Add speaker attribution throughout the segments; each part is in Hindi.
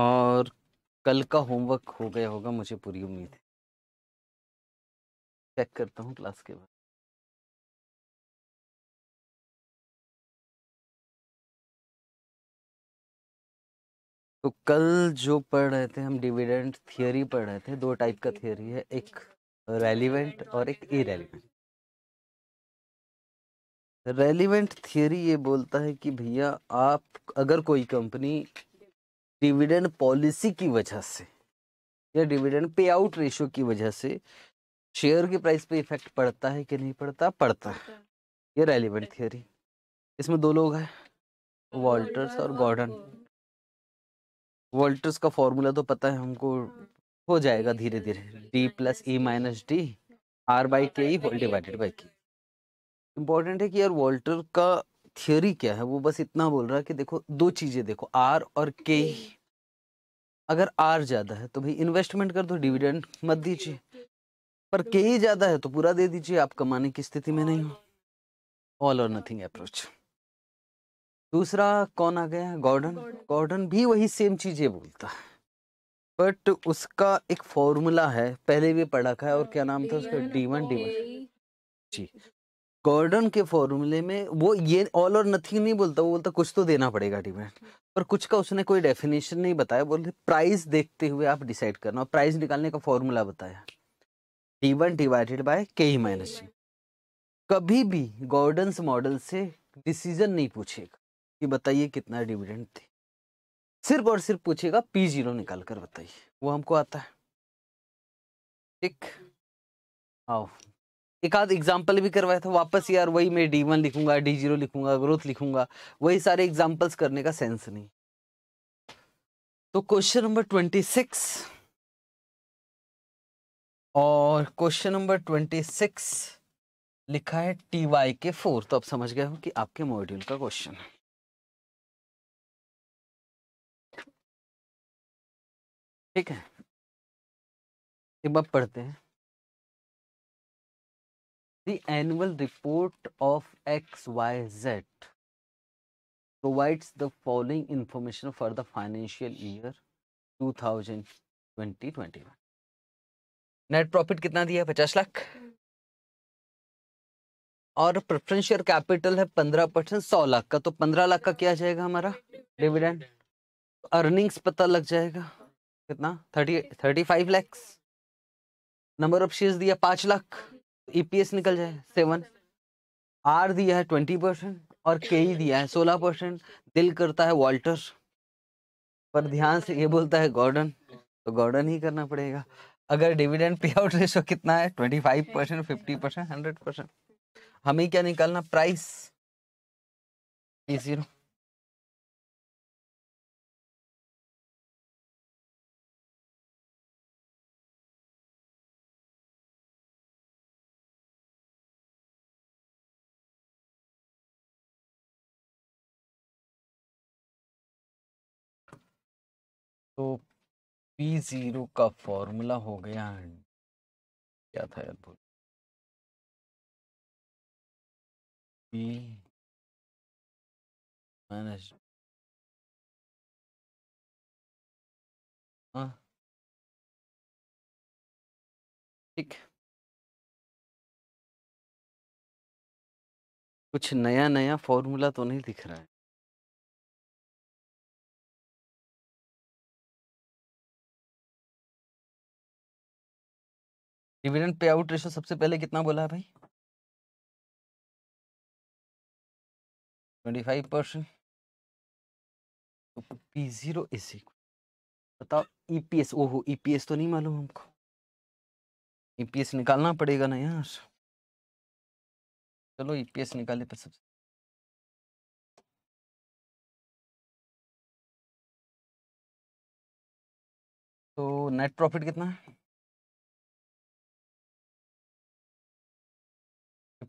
Speaker 1: और कल का होमवर्क हो गया होगा मुझे पूरी उम्मीद है चेक करता हूँ क्लास के बाद
Speaker 2: तो कल जो पढ़ रहे थे हम डिविडेंड थियोरी पढ़ रहे थे दो टाइप का थियोरी है एक रेलिवेंट और एक इरेलीवेंट रेलिवेंट थियोरी ये बोलता है कि भैया आप अगर कोई कंपनी डिविडेंड पॉलिसी की वजह से या डिविडेंड पे आउट रेशियो की वजह से शेयर के प्राइस पे इफेक्ट पड़ता है कि नहीं पड़ता पड़ता है ये रेलिवेंट थियोरी इसमें दो लोग हैं हाँ, वॉल्टर्स और गॉर्डन वॉल्टर्स का फॉर्मूला तो पता है हमको हाँ। हो जाएगा धीरे धीरे D plus E minus D R by K E whole divided by K important है कि यार वॉल्टर का थियोरी क्या है वो बस इतना बोल रहा है कि देखो दो चीज़ें देखो आर और के अगर आर ज़्यादा है तो भाई इन्वेस्टमेंट कर दो डिविडेंड मत दीजिए पर के ही ज़्यादा है तो पूरा दे दीजिए आप कमाने की स्थिति में नहीं हो ऑल और नथिंग अप्रोच दूसरा कौन आ गया गॉर्डन गॉर्डन भी वही सेम चीज़ें बोलता है बट उसका एक फॉर्मूला है पहले भी पढ़ा है और क्या नाम था उसका D one D one G Gordon के फॉर्मूले में वो ये ऑल और नथिंग नहीं बोलता वो बोलता कुछ तो देना पड़ेगा डिमांड पर कुछ का उसने कोई डेफिनेशन नहीं बताया बोलते प्राइस देखते हुए आप डिसाइड करना और प्राइस निकालने का फॉर्मूला बताया डी वन डिवाइडेड बाय के ही माइनस जी कभी भी गॉर्डन्स मॉडल से डिसीजन नहीं पूछेगा कि बताइए कितना डिविडेंड थे सिर्फ और सिर्फ पूछेगा पी जीरो निकाल कर बताइए वो हमको आता है ठीक आओ एक आध एग्जाम्पल भी करवाया था वापस यार वही मैं डी वन लिखूंगा डी जीरो लिखूंगा ग्रोथ लिखूंगा वही सारे एग्जाम्पल्स करने का सेंस नहीं तो क्वेश्चन नंबर ट्वेंटी सिक्स और क्वेश्चन नंबर ट्वेंटी सिक्स लिखा है टी वाई के फोर तो आप समझ गए हो कि आपके मॉड्यूल का क्वेश्चन है
Speaker 1: ठीक है एक बार पढ़ते
Speaker 2: हैं the annual report of XYZ provides the following information for the financial year 2020-21 net profit कितना दिया पचास लाख और प्रेफरेंस शेयर कैपिटल है पंद्रह परसेंट सौ लाख का तो पंद्रह लाख का क्या जाएगा हमारा डिविडेंड अर्निंग्स तो पता लग जाएगा कितना thirty thirty five lakhs number of shares दिया पांच लाख ईपीएस e निकल जाए सेवन आर दिया है ट्वेंटी परसेंट और के ई दिया है सोलह परसेंट दिल करता है वॉल्टर पर ध्यान से ये बोलता है गॉर्डन तो गॉर्डन ही करना पड़ेगा अगर डिविडेंड पे आउट रेशो कितना है twenty five percent fifty percent hundred percent हमें क्या निकालना प्राइस ई जीरो
Speaker 1: तो पी जीरो का फॉर्मूला हो गया क्या था यार बोल पी माइनस हाँ। ठीक कुछ नया नया फॉर्मूला तो नहीं दिख रहा है डिविडेंड पे आउट रेशो सबसे पहले कितना बोला है भाई
Speaker 2: twenty five percent P zero is बताओ ई पी एस ओहो ई पी एस तो नहीं मालूम हमको ई पी एस निकालना पड़ेगा ना यार चलो ई पी एस निकाले
Speaker 1: पर सबसे तो नेट प्रॉफिट कितना है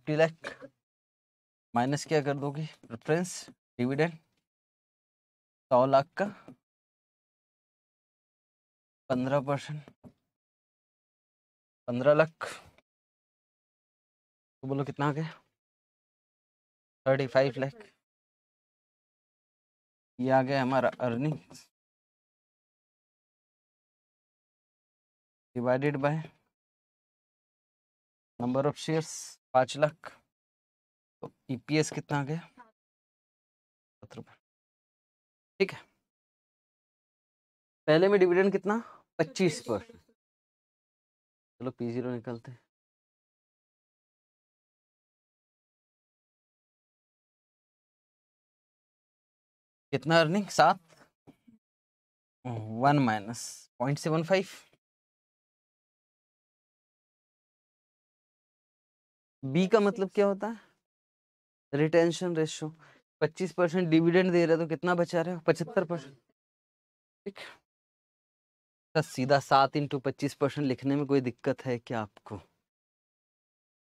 Speaker 1: फिफ्टी लाख माइनस क्या कर दोगे प्रेफरेंस डिविडेंड सौ लाख का पंद्रह परसेंट पंद्रह लाख तो बोलो कितना आ गया थर्टी फाइव लैख ये आ गया हमारा earning divided by number of shares पाँच लाख तो ईपीएस e कितना आ गया सात रुपये ठीक है पहले में डिविडेंड कितना पच्चीस परसेंट चलो पी जीरो निकलते कितना अर्निंग सात हम्म। One minus point seven five
Speaker 2: B का मतलब क्या होता है रिटेंशन रेशो पच्चीस परसेंट डिविडेंड दे रहे तो कितना बचा रहे हो पचहत्तर परसेंट ठीक तो सीधा सात इंटू पच्चीस परसेंट लिखने में कोई दिक्कत है क्या आपको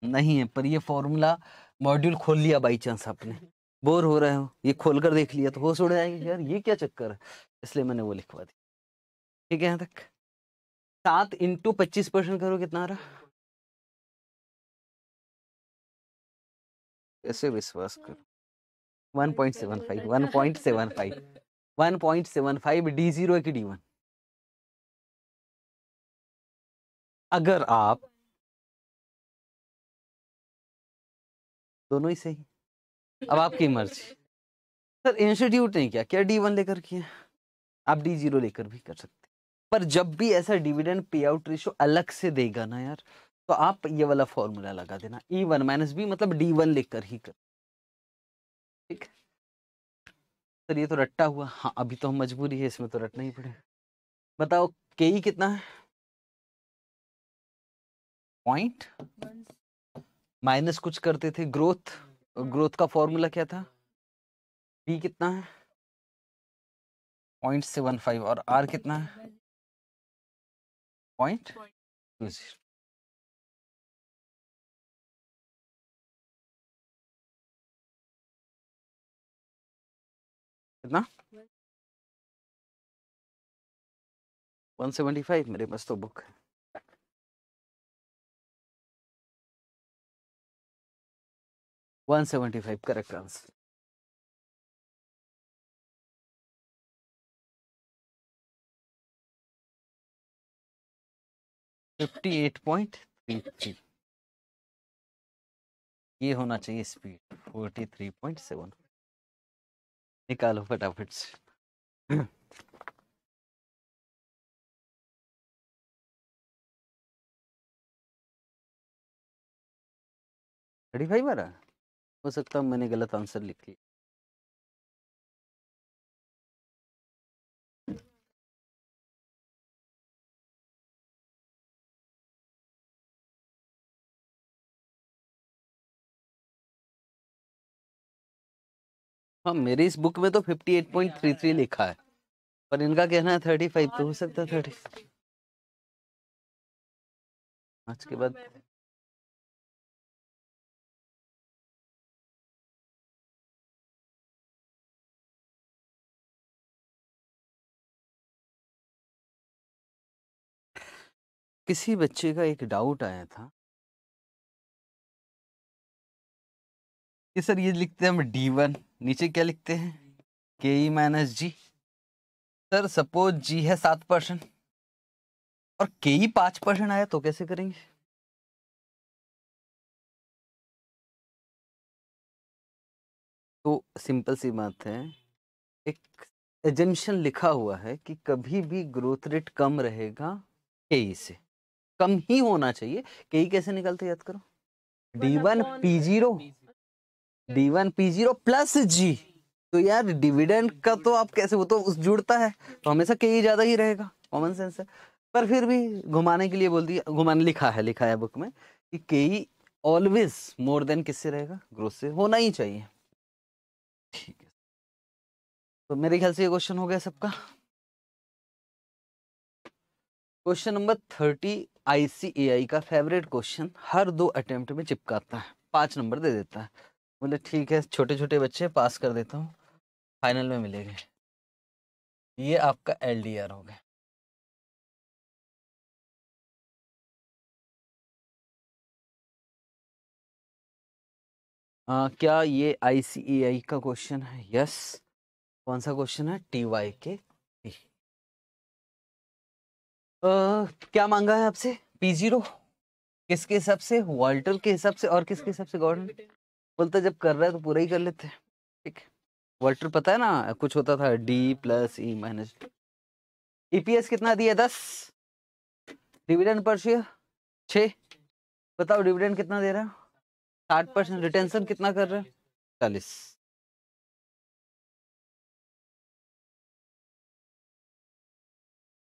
Speaker 2: नहीं है पर ये फॉर्मूला मॉड्यूल खोल लिया बाई चांस आपने बोर हो रहे हो ये खोल कर देख लिया तो हो सोड़ जाएंगे यार ये क्या चक्कर है इसलिए मैंने वो लिखवा दिया ठीक है यहाँ तक सात इंटू पच्चीस परसेंट करो कितना आ रहा कैसे विश्वास करो 1.75 1.75 1.75 D0 की D1 अगर आप दोनों ही सही अब आपकी मर्जी सर इंस्टीट्यूट ने क्या क्या डी वन लेकर किया आप डी जीरो लेकर भी कर सकते पर जब भी ऐसा डिविडेंड पे आउट रेशो अलग से देगा ना यार तो आप ये वाला फॉर्मूला लगा देना ई वन माइनस बी मतलब डी वन लेकर ही कर ठीक सर ये तो रट्टा हुआ हाँ अभी तो हम मजबूरी है इसमें तो रटना ही पड़ेगा बताओ के ई e कितना है पॉइंट माइनस कुछ करते थे ग्रोथ ग्रोथ का फॉर्मूला क्या था बी कितना है पॉइंट सेवन फाइव और आर कितना है पॉइंट टू जीरो
Speaker 1: कितना 175 मेरे पास तो बुक है one seventy five correct answer fifty eight
Speaker 2: point three three ये होना चाहिए speed forty three point seven निकालो फटाफट से
Speaker 1: थर्टी फाइव आ रहा हो सकता है मैंने गलत आंसर लिख लिया
Speaker 2: हाँ मेरे इस बुक में तो 58.33 लिखा है पर इनका कहना है 35 तो हो सकता है 30
Speaker 1: आज के बाद किसी बच्चे का एक
Speaker 2: डाउट आया था कि सर ये लिखते हैं हम डी वन नीचे क्या लिखते हैं के E minus G sir suppose G है सात परसेंट और के ई पांच परसेंट आया तो कैसे करेंगे तो सिंपल सी बात है एक एजेंशन लिखा हुआ है कि कभी भी ग्रोथ रेट कम रहेगा के ई e से कम ही होना चाहिए के ई e कैसे निकलते याद करो D one P zero D one P zero plus G तो यार डिविडेंड का तो आप कैसे वो तो उस जुड़ता है तो हमेशा के ही ज्यादा ही रहेगा कॉमन सेंस है पर फिर भी घुमाने के लिए बोल दिया घुमाने लिखा है लिखा है बुक में कि के ई ऑलवेज मोर देन किससे रहेगा ग्रोथ से होना ही चाहिए ठीक है तो मेरे ख्याल से ये क्वेश्चन हो गया सबका क्वेश्चन नंबर थर्टी आईसीएआई का फेवरेट क्वेश्चन हर दो अटेम्प्ट में चिपकाता है पांच नंबर दे देता है बोले ठीक है छोटे छोटे बच्चे पास कर देता हूँ फाइनल में मिलेंगे ये
Speaker 1: आपका एल डी आर हो गया
Speaker 2: आ, हाँ, क्या ये आई सी ई आई का क्वेश्चन है यस कौन सा क्वेश्चन है टी वाई के क्या मांगा है आपसे पी जीरो किसके हिसाब से वॉल्टर के हिसाब से और किसके हिसाब से गवर्नमेंट बोलता जब कर रहा है तो पूरा ही कर लेते हैं ठीक है वोल्टर पता है ना कुछ होता था D plus E minus EPS कितना दिया दस डिविडेंड पर शेयर छ बताओ डिविडेंड कितना दे रहा है साठ परसेंट रिटेंशन कितना कर रहा है
Speaker 1: चालीस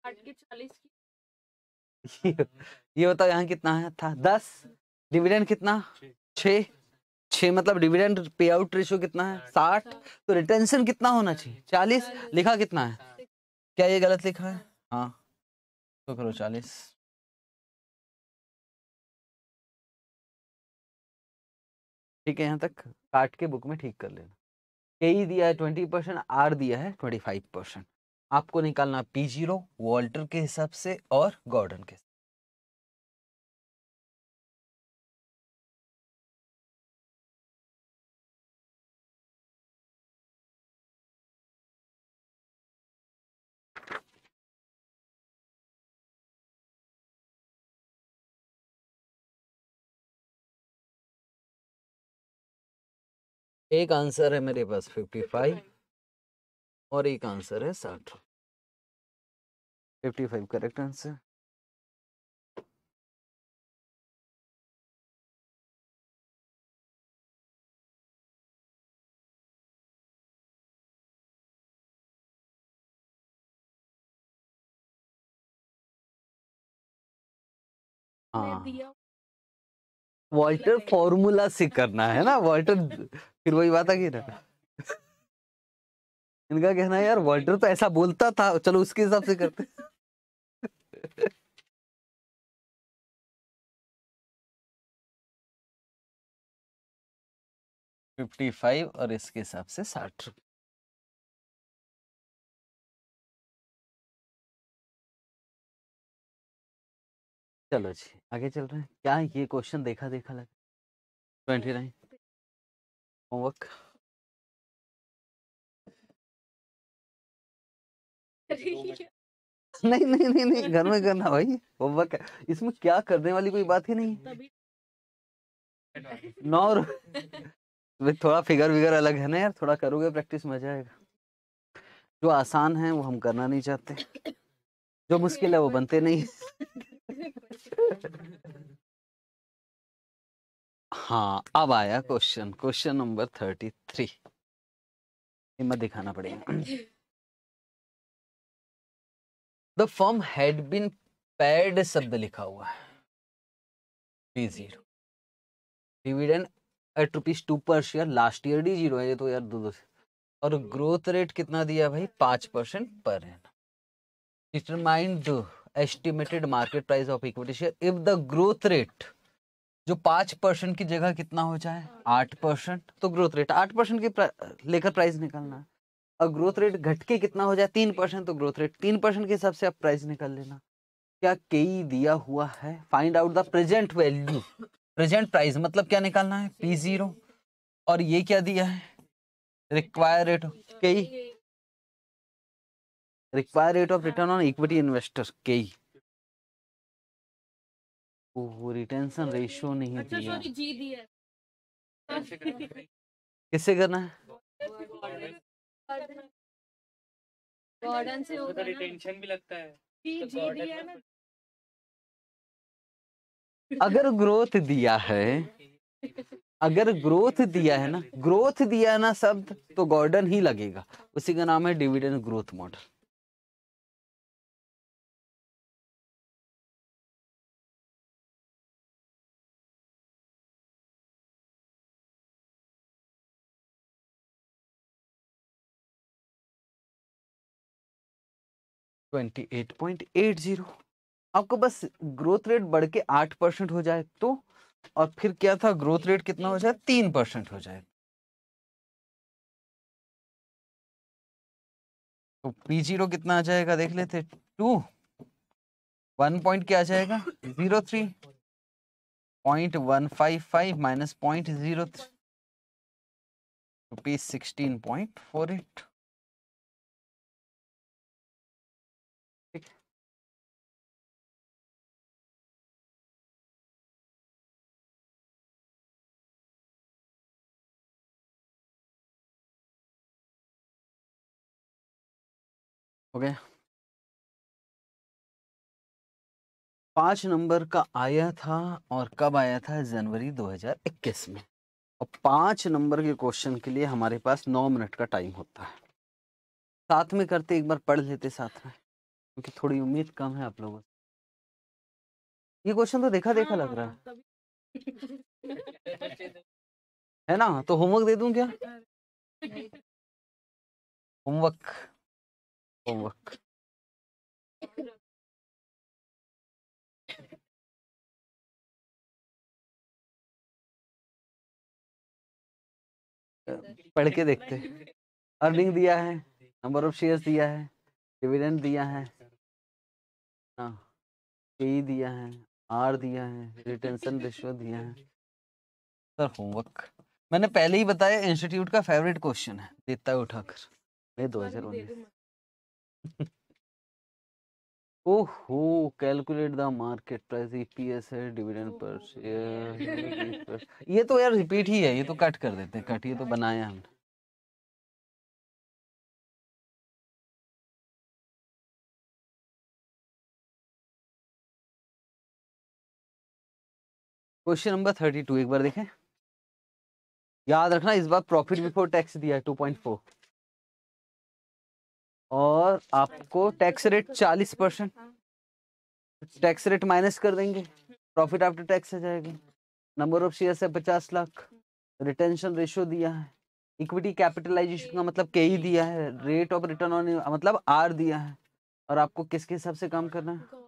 Speaker 2: ये बताओ यहाँ कितना है था दस डिविडेंड कितना छ छः मतलब डिविडेंड पे आउट रेशियो कितना है साठ तो रिटेंशन कितना होना हाँ चाहिए चालीस लिखा कितना है हाँ। क्या ये गलत लिखा है हाँ तो करो चालीस ठीक है यहाँ तक काट के बुक में ठीक कर लेना के ही e दिया है ट्वेंटी परसेंट आर दिया है ट्वेंटी फाइव परसेंट आपको निकालना पी जीरो वॉल्टर के हिसाब से और गॉर्डन के हिसाब एक आंसर है मेरे पास फिफ्टी फाइव और एक आंसर है साठ फिफ्टी फाइव करेक्ट आंसर
Speaker 1: हाँ
Speaker 2: वॉल्टर फॉर्मूला से करना है ना वॉल्टर फिर वही बात आ गई ना हाँ। इनका कहना है यार वॉल्टर तो ऐसा बोलता था चलो उसके हिसाब से करते
Speaker 1: फिफ्टी फाइव और इसके हिसाब से साठ रुपये
Speaker 2: चलो जी आगे चल रहे हैं क्या ये क्वेश्चन देखा देखा लग
Speaker 1: ट्वेंटी नाइन होमवर्क
Speaker 2: नहीं नहीं नहीं नहीं घर में करना भाई होमवर्क इसमें क्या करने वाली कोई बात ही नहीं
Speaker 3: नौ
Speaker 2: थोड़ा फिगर विगर अलग है ना यार थोड़ा करोगे प्रैक्टिस मजा आएगा जो आसान है वो हम करना नहीं चाहते जो मुश्किल है वो बनते नहीं हाँ अब आया question question number thirty three हिम्मत दिखाना पड़ेगा the firm had been paid शब्द लिखा हुआ है D zero dividend eight rupees two per share last year D zero है ये तो यार दो दो और ग्रोथ रेट कितना दिया भाई पांच परसेंट पर है determined estimated market price of equity share if the growth rate जो पांच परसेंट की जगह कितना हो जाए आठ परसेंट तो ग्रोथ रेट आठ परसेंट की लेकर प्राइस निकलना है और ग्रोथ रेट घट के कितना हो जाए तीन परसेंट तो ग्रोथ रेट तीन परसेंट के हिसाब से आप प्राइस निकल लेना क्या कई e दिया हुआ है find out the present value present price मतलब क्या निकालना है पी जीरो और ये क्या दिया है रिक्वायर रेट कई require rate of return on equity investor के ही रिटेंशन रेशियो नहीं अच्छा, दिया
Speaker 1: जी दिया किससे करना है तो तो
Speaker 2: अगर ग्रोथ दिया है अगर ग्रोथ दिया है ना ग्रोथ दिया है ना शब्द तो गॉर्डन ही लगेगा उसी का नाम है डिविडेंड ग्रोथ मॉडल 28.80 आपको बस ग्रोथ रेट बढ़ के आठ परसेंट हो जाए तो और फिर क्या था ग्रोथ रेट कितना हो जाए तीन परसेंट हो जाए तो पी जीरो कितना आ जाएगा देख लेते टू वन पॉइंट क्या आ जाएगा zero three point one five five minus point zero three
Speaker 1: rupees sixteen point four eight okay
Speaker 2: पांच नंबर का आया था और कब आया था जनवरी 2021 में और पांच नंबर के क्वेश्चन के लिए हमारे पास नौ मिनट का टाइम होता है साथ में करते एक बार पढ़ लेते साथ में क्योंकि तो थोड़ी उम्मीद कम है आप लोगों से ये क्वेश्चन तो देखा देखा लग रहा है
Speaker 1: हाँ, हाँ,
Speaker 2: है ना तो होमवर्क दे दूं क्या
Speaker 1: होमवर्क look
Speaker 2: पढ़ के देखते हैं अर्निंग दिया है नंबर ऑफ शेयर्स दिया है डिविडेंड दिया है हाँ पी दिया है आर दिया है रिटेंशन रेशियो दिया है सर होमवर्क मैंने पहले ही बताया इंस्टीट्यूट का फेवरेट क्वेश्चन है देता है उठाकर मैं दो हजार उन्नीस ओहो calculate the market price EPS है डिविडेंड पर share. ये तो यार रिपीट ही है ये तो कट कर देते हैं कट ये तो बनाया हमने क्वेश्चन नंबर थर्टी टू एक बार देखें याद रखना इस बार प्रॉफिट बिफोर टैक्स दिया है टू पॉइंट फोर और आपको टैक्स रेट चालीस परसेंट टैक्स रेट माइनस कर देंगे प्रॉफिट आफ्टर टैक्स आ जाएगा नंबर ऑफ शेयर है पचास लाख रिटेंशन रेशियो दिया है इक्विटी कैपिटलाइजेशन का मतलब के ही दिया है रेट ऑफ रिटर्न ऑन मतलब आर दिया है और आपको किसके हिसाब से काम करना है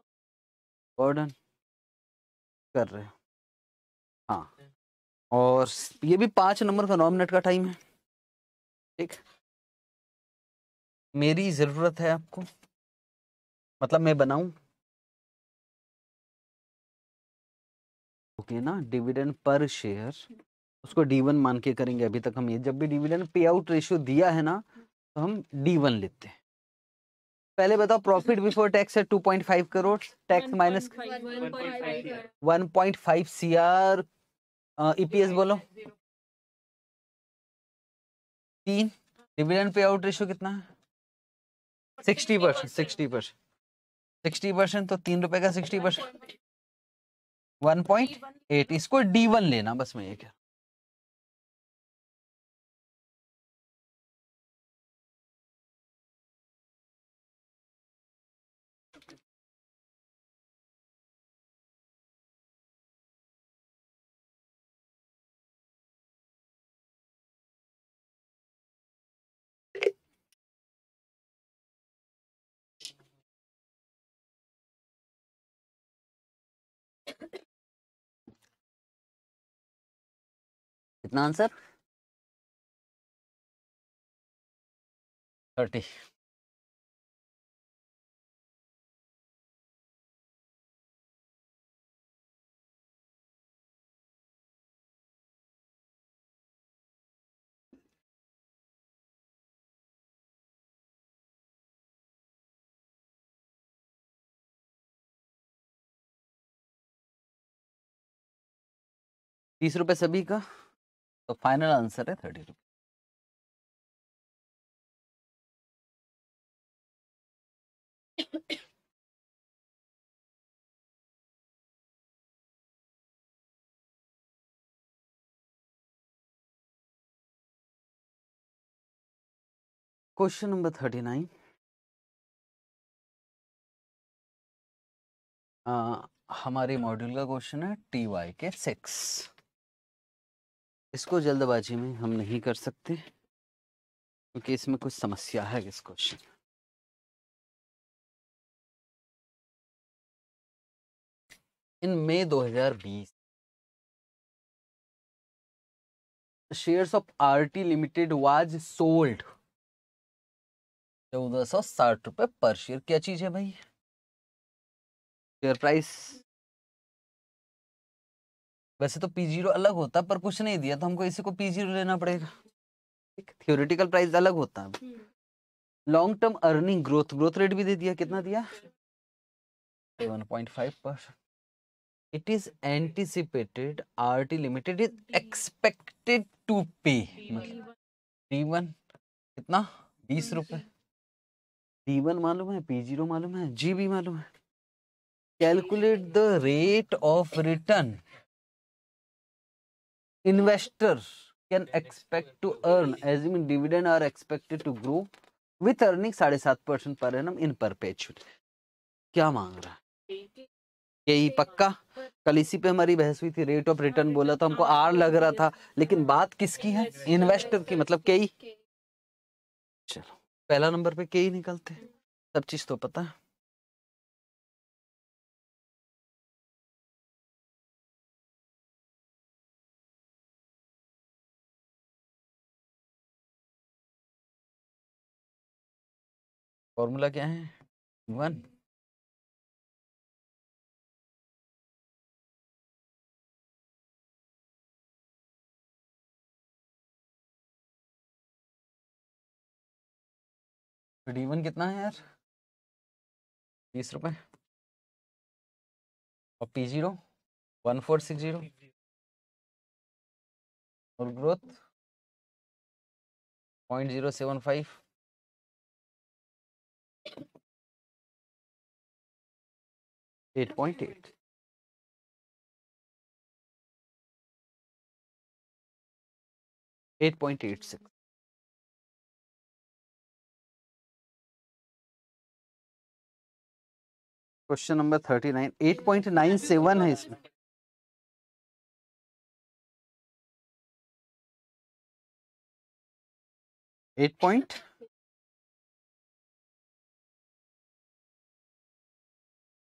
Speaker 2: गॉर्डन कर रहे हाँ और ये भी पाँच नंबर का नौ मिनट का टाइम है ठीक है मेरी ज़रूरत है आपको मतलब मैं बनाऊं ओके ना डिविडेंड पर शेयर उसको डी वन मान के करेंगे अभी तक हम ये जब भी डिविडेंड पे आउट रेशियो दिया है ना तो हम डी वन लेते हैं पहले बताओ प्रॉफिट बिफोर टैक्स है two point five crore tax minus one point five C R EPS e बोलो तीन डिविडेंड पे आउट रेशियो कितना है sixty percent sixty percent sixty percent तो तीन रुपए का sixty percent one point eight इसको डी वन लेना बस मैं ये क्या
Speaker 1: कितना आंसर थर्टी तीस रुपये सभी का तो फाइनल आंसर है thirty rupees question number thirty nine
Speaker 2: हमारे मॉड्यूल का क्वेश्चन है टी वाई के सिक्स इसको जल्दबाजी में हम नहीं कर सकते क्योंकि इसमें कुछ समस्या है इस question
Speaker 1: in May 2020
Speaker 2: shares of RT limited was sold चौदह सौ साठ रुपए पर शेयर क्या चीज है भाई शेयर प्राइस वैसे तो पी जीरो अलग होता पर कुछ नहीं दिया तो हमको इसी को पी जीरो लेना पड़ेगा एक थियोरिटिकल प्राइस अलग होता है long term earning growth growth rate भी दे दिया कितना दिया it is anticipated R T limited is expected to pay मतलब डी वन कितना बीस हम्म। रुपए डी वन मालूम है पी जीरो मालूम है जी भी मालूम है calculate the rate of return investors can expect to earn assuming dividend are expected to grow with earning साढ़े सात परसेंट पर एनम इन परपेचुअल क्या मांग रहा है यही पक्का कल इसी पे हमारी बहस हुई थी रेट ऑफ रिटर्न बोला था हमको आर लग रहा था लेकिन बात किसकी है इन्वेस्टर की मतलब के ही चलो पहला नंबर पे के ही निकलते सब चीज तो
Speaker 1: पता है फॉर्मूला क्या है वन डी वन कितना है यार बीस रुपए और P zero one four six zero और growth point zero seven five eight point eight six. Question number thirty nine eight point nine seven है इसमें एट पॉइंट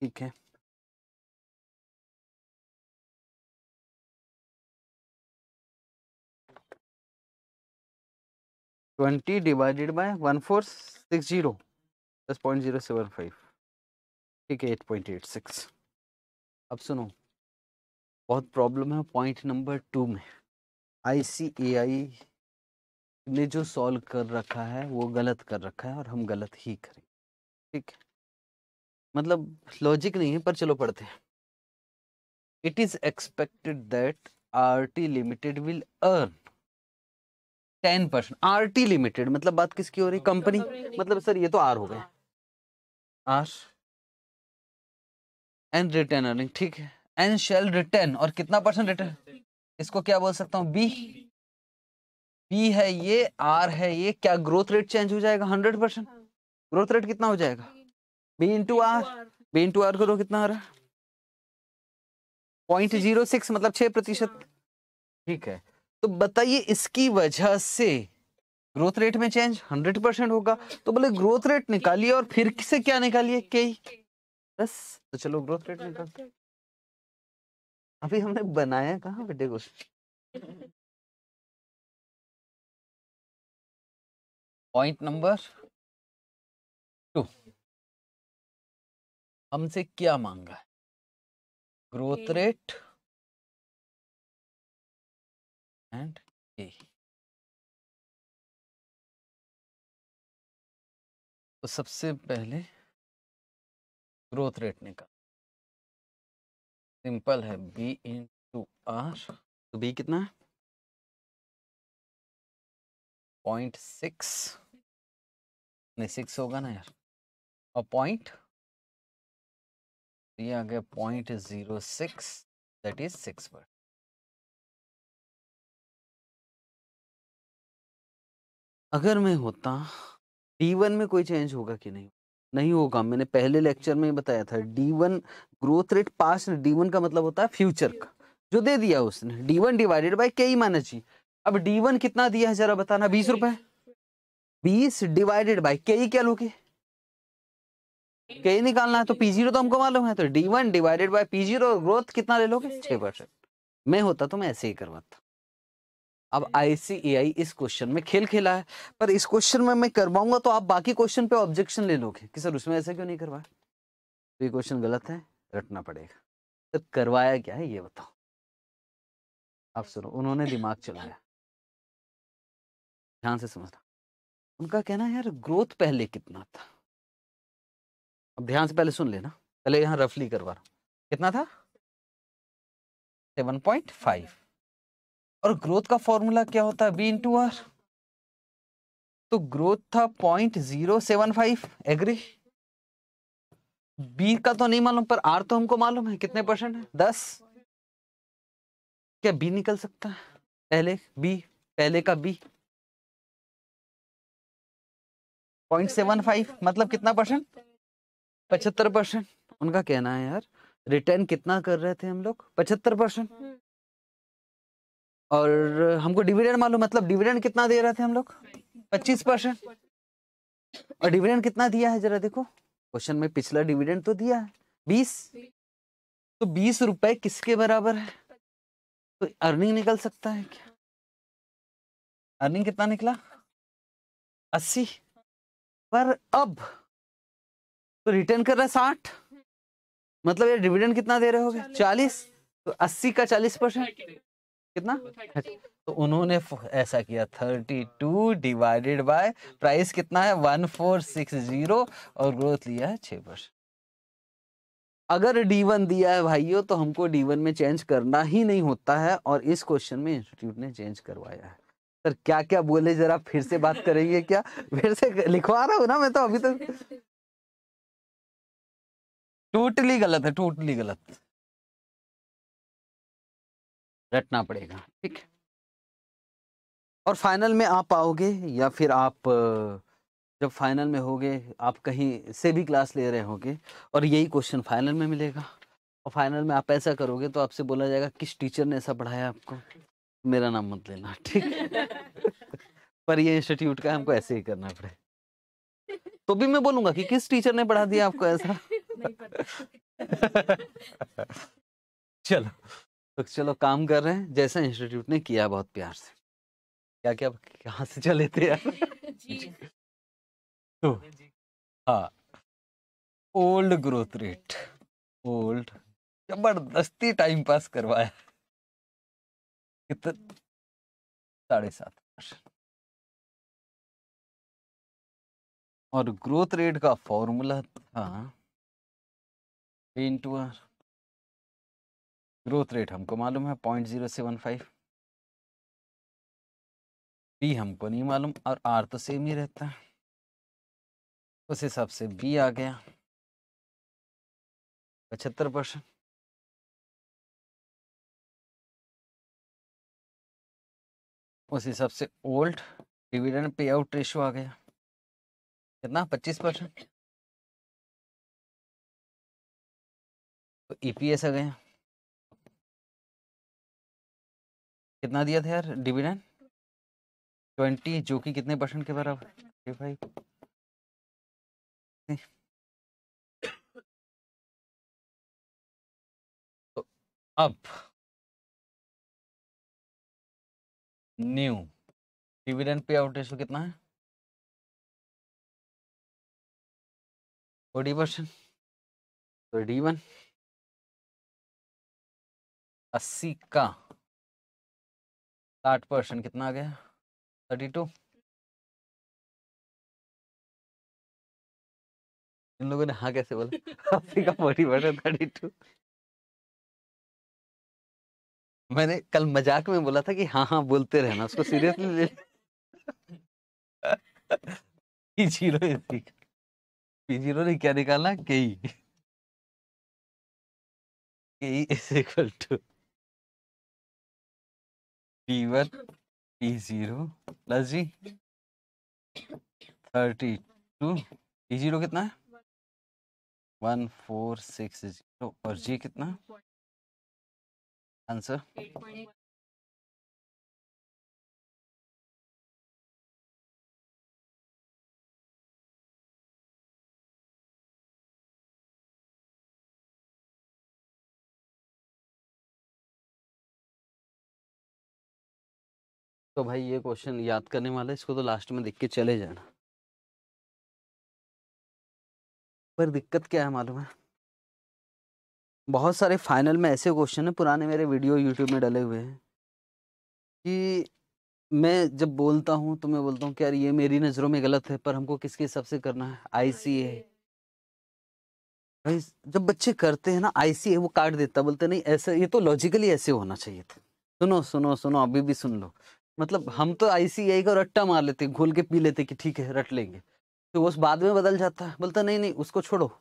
Speaker 1: ठीक है
Speaker 2: twenty divided by one four six zero दस पॉइंट जीरो सेवन फाइव ठीक है एट पॉइंट एट सिक्स अब सुनो बहुत प्रॉब्लम है पॉइंट नंबर टू में आईसीएआई ने जो सॉल्व कर रखा है वो गलत कर रखा है और हम गलत ही करें ठीक है मतलब लॉजिक नहीं है पर चलो पढ़ते हैं it is expected that R T limited will earn ten percent R T limited मतलब बात किसकी हो रही कंपनी हाँ, मतलब सर ये तो आर हो गए आर एंड रिटर्न अर्निंग ठीक है एंड शेल रिटर्न और कितना परसेंट रिटर्न इसको क्या बोल सकता हूँ बी बी है ये आर है ये क्या ग्रोथ रेट चेंज हो जाएगा हंड्रेड परसेंट ग्रोथ रेट कितना हो जाएगा B into R B into R करो कितना आ रहा पॉइंट जीरो सिक्स मतलब छह प्रतिशत हाँ। ठीक है तो बताइए इसकी वजह से ग्रोथ रेट में चेंज 100 परसेंट होगा तो बोले ग्रोथ रेट निकालिए और फिर से क्या निकालिए के बस तो चलो ग्रोथ रेट निकालते अभी
Speaker 1: हमने बनाया कहा बेटे को पॉइंट नंबर टू हमसे क्या मांगा है ग्रोथ रेट and A. तो सबसे पहले ग्रोथ रेट निकाल सिंपल है बी इन टू आर तो बी कितना है
Speaker 2: पॉइंट सिक्स नहीं सिक्स होगा ना यार और पॉइंट ये आ गया point zero six that is six पर अगर मैं होता डी वन में कोई चेंज होगा कि नहीं नहीं होगा मैंने पहले लेक्चर में बताया था डी वन ग्रोथ रेट पास डी वन का मतलब होता है फ्यूचर का जो दे दिया उसने डी वन डिवाइडेड बाई के माना जी अब डी वन कितना दिया है जरा बताना बीस रुपए बीस डिवाइडेड बाई के क्या लोगे के निकालना है तो पी जीरो तो हमको मालूम है तो D one divided by P zero growth कितना ले लोगे छह परसेंट मैं होता तो मैं ऐसे ही करवाता अब आईसीएआई इस क्वेश्चन में खेल खेला है पर इस क्वेश्चन में मैं करवाऊंगा तो आप बाकी क्वेश्चन पे ऑब्जेक्शन ले लोगे कि सर उसमें ऐसा क्यों नहीं करवाया तो ये क्वेश्चन गलत है रटना पड़ेगा सर तो करवाया क्या है ये बताओ आप सुनो उन्होंने दिमाग चलाया ध्यान से समझना उनका कहना है यार ग्रोथ पहले कितना था अब ध्यान से पहले सुन लेना पहले यहाँ रफली करवा रहा कितना था सेवन पॉइंट फाइव और ग्रोथ का फॉर्मूला क्या होता है बी इंटू आर तो ग्रोथ था point zero seven five agree B का तो नहीं मालूम पर आर तो हमको मालूम है कितने परसेंट है दस क्या बी निकल सकता है पहले बी पहले का बी पॉइंट सेवन फाइव मतलब कितना परसेंट पचहत्तर परसेंट उनका कहना है यार रिटर्न कितना कर रहे थे हम लोग पचहत्तर परसेंट और हमको डिविडेंड मालूम मतलब डिविडेंड कितना दे रहे थे हम लोग पच्चीस परसेंट और डिविडेंड कितना दिया है जरा देखो क्वेश्चन में पिछला डिविडेंड तो दिया है बीस तो बीस रुपए किसके बराबर है तो अर्निंग निकल सकता है क्या अर्निंग कितना निकला अस्सी पर अब तो रिटर्न कर रहा है साठ मतलब ये डिविडेंड कितना दे रहे हो गए चालीस तो अस्सी का चालीस परसेंट कितना तो, तो उन्होंने ऐसा किया thirty two divided by price कितना है वन फोर सिक्स जीरो और ग्रोथ लिया है छः परसेंट अगर डी वन दिया है भाइयों तो हमको डी वन में चेंज करना ही नहीं होता है और इस क्वेश्चन में इंस्टीट्यूट ने चेंज करवाया है सर क्या क्या बोले जरा फिर से बात करेंगे क्या फिर से लिखवा रहा हूँ ना मैं तो अभी तक तो... टोटली गलत है टोटली गलत रटना पड़ेगा ठीक है और फाइनल में आप आओगे या फिर आप जब फाइनल में होगे आप कहीं से भी क्लास ले रहे होंगे और यही क्वेश्चन फाइनल में मिलेगा और फाइनल में आप ऐसा करोगे तो आपसे बोला जाएगा किस टीचर ने ऐसा पढ़ाया आपको मेरा नाम मत लेना ठीक पर ये इंस्टीट्यूट का हमको ऐसे ही करना पड़े तो भी मैं बोलूंगा कि किस टीचर ने पढ़ा दिया आपको ऐसा चलो तो चलो काम कर रहे हैं जैसा इंस्टीट्यूट ने किया बहुत प्यार से क्या क्या कहाँ से चले थे यार तो हाँ ओल्ड ग्रोथ रेट ओल्ड जबरदस्ती टाइम पास करवाया कितना साढ़े सात
Speaker 1: और ग्रोथ रेट का फॉर्मूला था इंटू हाँ। आर ग्रोथ रेट हमको
Speaker 2: मालूम है point zero seven five B हमको नहीं मालूम और आर तो सेम ही रहता है उस हिसाब से बी आ गया
Speaker 1: पचहत्तर परसेंट उस हिसाब से ओल्ड डिविडेंड पे आउट रेशो आ गया कितना पच्चीस परसेंट तो ईपीएस आ गया कितना दिया था यार डिविडेंड ट्वेंटी जो कि कितने परसेंट के बराबर भाई तो अब न्यू डिविडेंड पे आउट रेशो कितना है फोर्टी परसेंट तो डी वन अस्सी का साठ परसेंट कितना आ गया थर्टी टू इन लोगों ने हाँ कैसे
Speaker 2: बोला का फोर्टी परसेंट थर्टी टू मैंने कल मजाक में बोला था कि हाँ हाँ बोलते रहना उसको सीरियसली ले जीरो जीरो ने क्या निकाला
Speaker 1: K E K E is equal to P1, zero plus G
Speaker 2: thirty two G zero कितना है वन फोर सिक्स जीरो और जी कितना आंसर
Speaker 1: तो भाई ये क्वेश्चन याद करने वाला है इसको तो
Speaker 2: लास्ट में देख के चले जाना पर दिक्कत क्या है मालूम है बहुत सारे फाइनल में ऐसे क्वेश्चन है पुराने मेरे वीडियो यूट्यूब में डले हुए हैं कि मैं जब बोलता हूँ तो मैं बोलता हूँ कि यार ये मेरी नज़रों में गलत है पर हमको किसके हिसाब से करना है आई सी ए भाई जब बच्चे करते हैं ना आई सी ए वो काट देता बोलते नहीं ऐसा ये तो लॉजिकली ऐसे होना चाहिए था सुनो सुनो सुनो अभी भी सुन लो मतलब हम तो आईसीआई का रट्टा मार लेते घोल के पी लेते कि ठीक है रट लेंगे तो वो बाद में बदल जाता है बोलता नहीं नहीं उसको छोड़ो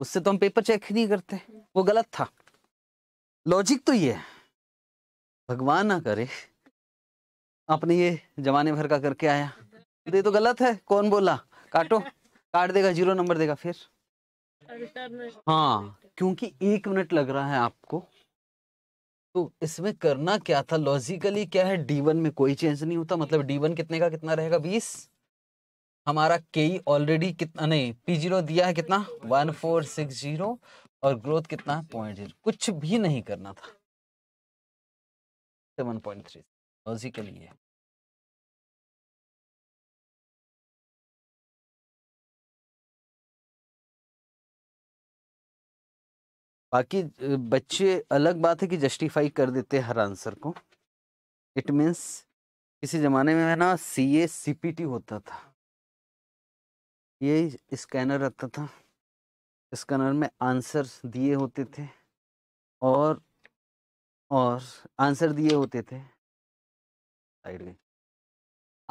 Speaker 2: उससे तो हम पेपर चेक ही नहीं करते हम्म। वो गलत था लॉजिक तो ये है भगवान ना करे आपने ये जमाने भर का करके आया तो ये तो गलत है कौन बोला काटो काट देगा जीरो नंबर देगा फिर हाँ क्योंकि एक मिनट लग रहा है आपको तो इसमें करना क्या था लॉजिकली क्या है डी वन में कोई चेंज नहीं होता मतलब डी वन कितने का कितना रहेगा बीस हमारा के ऑलरेडी कितना नहीं पी जीरो दिया है कितना वन फोर सिक्स जीरो और ग्रोथ कितना है पॉइंट जीरो कुछ भी नहीं करना था सेवन पॉइंट थ्री लॉजिकली है बाकी बच्चे अलग बात है कि जस्टिफाई कर देते हैं हर आंसर को इट मीन्स किसी ज़माने में है ना सी ए सी पी टी होता था ये स्कैनर रहता था स्कैनर में आंसर दिए होते थे और और आंसर दिए होते थे साइड में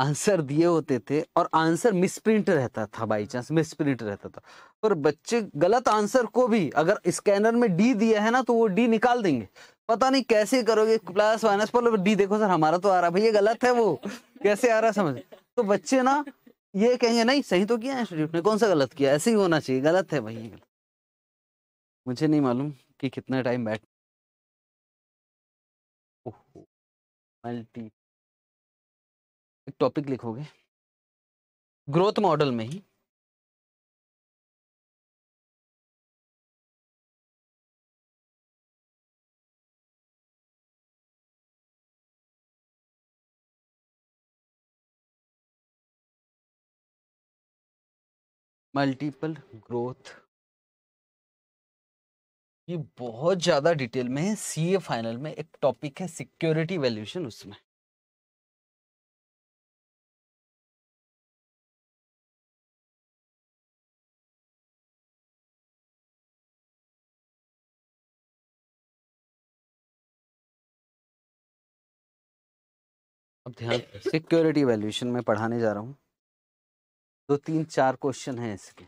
Speaker 2: आंसर दिए होते थे और आंसर मिसप्रिंट रहता था बाई चांस मिसप्रिंट रहता था पर बच्चे गलत आंसर को भी अगर स्कैनर में डी दिया है ना तो वो डी निकाल देंगे पता नहीं कैसे करोगे प्लस माइनस पर डी देखो सर हमारा तो आ रहा भैया गलत है वो कैसे आ रहा समझ तो बच्चे ना ये कहेंगे नहीं सही तो किया इंस्टीट्यूट ने कौन सा गलत किया ऐसे ही होना चाहिए गलत है भैया मुझे नहीं मालूम कि कितना टाइम बैठ
Speaker 1: मल्टी एक टॉपिक लिखोगे ग्रोथ मॉडल में ही मल्टीपल ग्रोथ
Speaker 2: ये बहुत ज़्यादा डिटेल में है सीए फाइनल में एक टॉपिक है सिक्योरिटी वैल्यूशन उसमें अब ध्यान सिक्योरिटी वैल्यूशन में पढ़ाने जा रहा हूँ दो तीन चार क्वेश्चन हैं इसके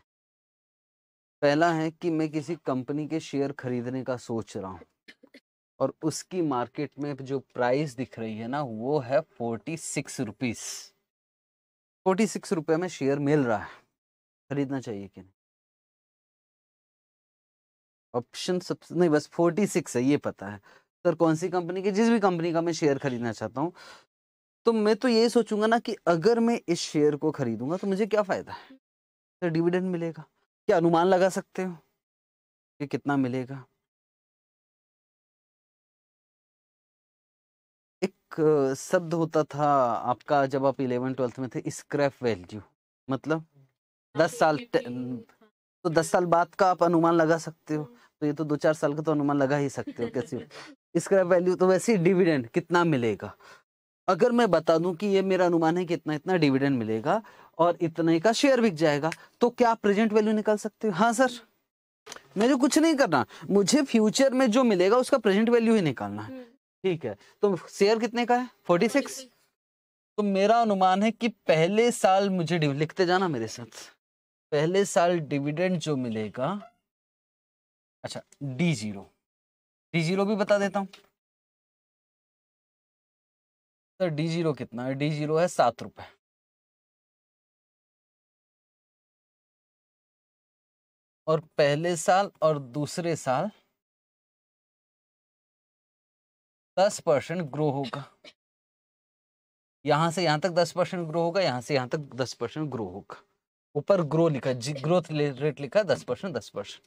Speaker 2: पहला है कि मैं किसी कंपनी के शेयर खरीदने का सोच रहा हूँ और उसकी मार्केट में जो प्राइस दिख रही है ना वो है forty six rupees forty six रुपये में शेयर मिल रहा है खरीदना चाहिए कि नहीं ऑप्शन सबसे नहीं बस फोर्टी सिक्स है ये पता है सर कौन सी कंपनी की जिस भी कंपनी का मैं शेयर खरीदना चाहता हूँ तो मैं तो यही सोचूंगा ना कि अगर मैं इस शेयर को खरीदूंगा तो मुझे क्या फ़ायदा है तो डिविडेंड मिलेगा क्या अनुमान लगा सकते हो कि कितना मिलेगा एक शब्द होता था आपका जब आप इलेवन ट्वेल्थ में थे स्क्रैप वैल्यू मतलब हाँ, दस साल हाँ। तो दस साल बाद का आप अनुमान लगा सकते हो तो ये तो दो चार साल का तो अनुमान लगा ही सकते हो कैसे स्क्रैप वैल्यू तो वैसे ही डिविडेंड कितना मिलेगा अगर मैं बता दूं कि ये मेरा अनुमान है कि इतना इतना डिविडेंड मिलेगा और इतने का शेयर बिक जाएगा तो क्या आप प्रेजेंट वैल्यू निकाल सकते हो हाँ सर मुझे कुछ नहीं करना मुझे फ्यूचर में जो मिलेगा उसका प्रेजेंट वैल्यू ही निकालना है हम्म। ठीक है तो शेयर कितने का है फोर्टी सिक्स तो मेरा अनुमान है कि पहले साल मुझे लिखते जाना मेरे साथ पहले साल डिविडेंड जो मिलेगा अच्छा डी जीरो डी जीरो भी बता देता हूँ
Speaker 1: सर डी जीरो कितना है डी जीरो है सात रुपए और पहले
Speaker 2: साल और दूसरे साल दस परसेंट ग्रो होगा यहां से यहां तक दस परसेंट ग्रो होगा यहां से यहां तक दस परसेंट ग्रो होगा ऊपर ग्रो लिखा ग्रोथ रेट लिखा दस परसेंट दस परसेंट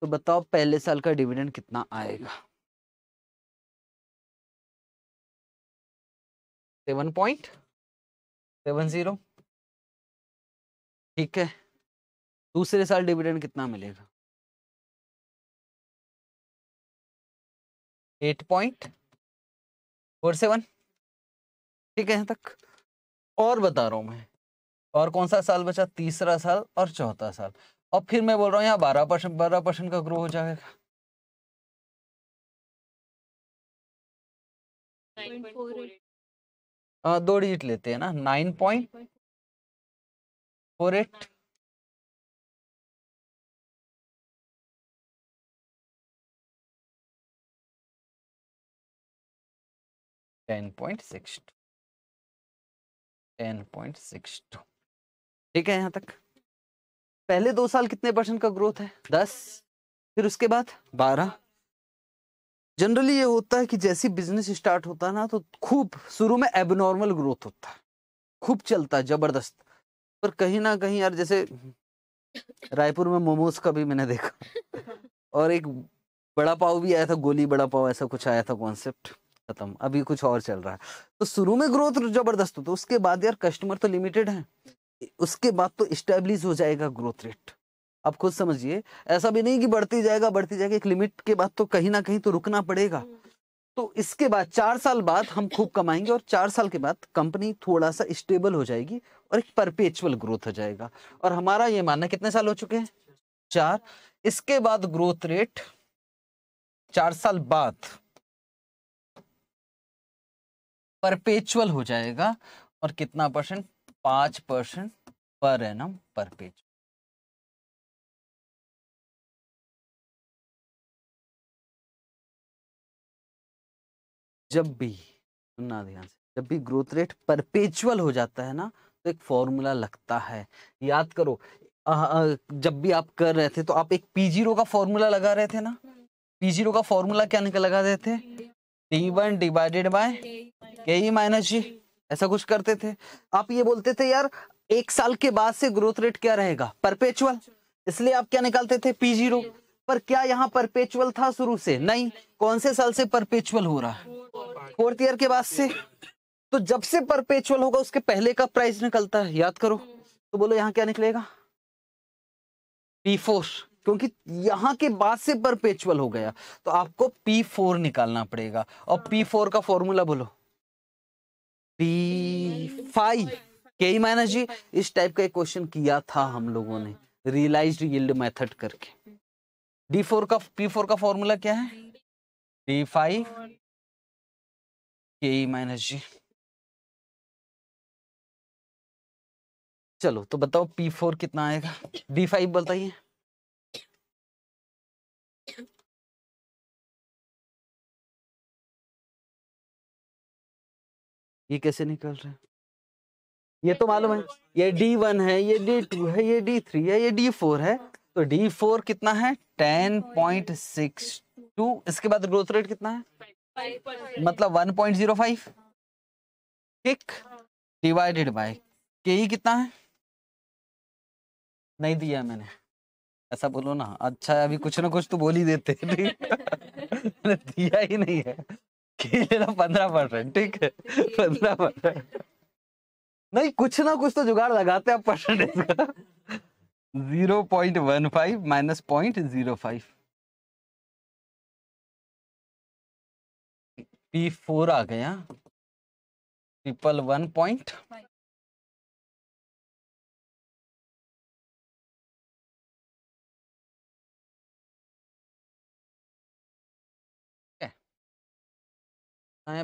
Speaker 2: तो बताओ पहले साल का डिविडेंड कितना आएगा
Speaker 1: सेवन पॉइंट सेवन जीरो ठीक है दूसरे साल डिविडेंड कितना मिलेगा एट
Speaker 2: पॉइंट फोर सेवन ठीक है यहाँ तक और बता रहा हूँ मैं और कौन सा साल बचा तीसरा साल और चौथा साल और फिर मैं बोल रहा हूँ यहाँ बारह परसेंट बारह परसेंट का ग्रो हो जाएगा
Speaker 1: दो डिजिट लेते हैं ना nine point four eight ten point six two
Speaker 2: ten point six two ठीक है यहां तक पहले दो साल कितने परसेंट का ग्रोथ है दस फिर उसके बाद बारह जनरली ये होता है कि जैसे बिजनेस स्टार्ट होता है ना तो खूब शुरू में एबनॉर्मल ग्रोथ होता है खूब चलता है जबरदस्त पर कहीं ना कहीं यार जैसे रायपुर में मोमोज का भी मैंने देखा और एक बड़ा पाव भी आया था गोली बड़ा पाव ऐसा कुछ आया था कॉन्सेप्ट खत्म अभी कुछ और चल रहा है तो शुरू में ग्रोथ जबरदस्त होता है उसके बाद यार कस्टमर तो लिमिटेड है उसके बाद तो स्टेब्लिश हो जाएगा ग्रोथ रेट आप खुद समझिए ऐसा भी नहीं कि बढ़ती जाएगा बढ़ती जाएगा एक लिमिट के बाद तो कहीं ना कहीं तो रुकना पड़ेगा हम्म। तो इसके बाद चार साल बाद हम खूब कमाएंगे और चार साल के बाद कंपनी थोड़ा सा स्टेबल हो जाएगी और एक परपेचुअल ग्रोथ हो जाएगा और हमारा ये मानना कितने साल हो चुके हैं चार इसके बाद ग्रोथ रेट चार साल बाद परपेचुअल हो जाएगा और कितना परसेंट पांच परसेंट पर एनम परपेचुअल जब भी सुनना ध्यान से जब भी ग्रोथ रेट परपेचुअल हो जाता है ना तो एक फॉर्मूला लगता है याद करो आ, आ, जब भी आप कर रहे थे तो आप एक पी जीरो का फॉर्मूला लगा रहे थे ना पी जीरो का फॉर्मूला क्या निकल लगा रहे थे डी वन डिवाइडेड बाय के ई माइनस जी ऐसा कुछ करते थे आप ये बोलते थे यार एक साल के बाद से ग्रोथ रेट क्या रहेगा परपेचुअल इसलिए आप क्या निकालते थे पी जीरो पर क्या यहाँ परपेचुअल था शुरू से नहीं कौन से साल से परपेचुअल हो रहा है फोर्थ ईयर के बाद से तो जब से परपेचुअल होगा उसके पहले का प्राइस निकलता है याद करो तो बोलो यहाँ क्या निकलेगा पी क्योंकि यहाँ के बाद से परपेचुअल हो गया तो आपको पी फोर निकालना पड़ेगा और पी फोर का फॉर्मूला बोलो पी फाइव के माइनस जी इस टाइप का एक क्वेश्चन किया था हम लोगों ने रियलाइज्ड यील्ड मेथड करके डी फोर का पी फोर का फॉर्मूला क्या है डी फाइव
Speaker 1: के ई माइनस जी चलो तो बताओ पी फोर कितना आएगा डी फाइव बताइए
Speaker 2: ये कैसे निकल रहा है ये तो मालूम है ये डी वन है ये डी टू है ये डी थ्री है ये डी फोर है तो D4 कितना है 10.62 इसके बाद ग्रोथ रेट कितना है मतलब 1.05 point zero divided by K ई कितना है नहीं दिया मैंने ऐसा बोलो ना अच्छा अभी कुछ ना कुछ तो बोल ही देते दिया ही नहीं है पंद्रह परसेंट ठीक है पंद्रह परसेंट नहीं कुछ ना कुछ तो जुगाड़ लगाते हैं परसेंटेज का zero point one five minus point zero five P four आ गया ट्रिपल वन पॉइंट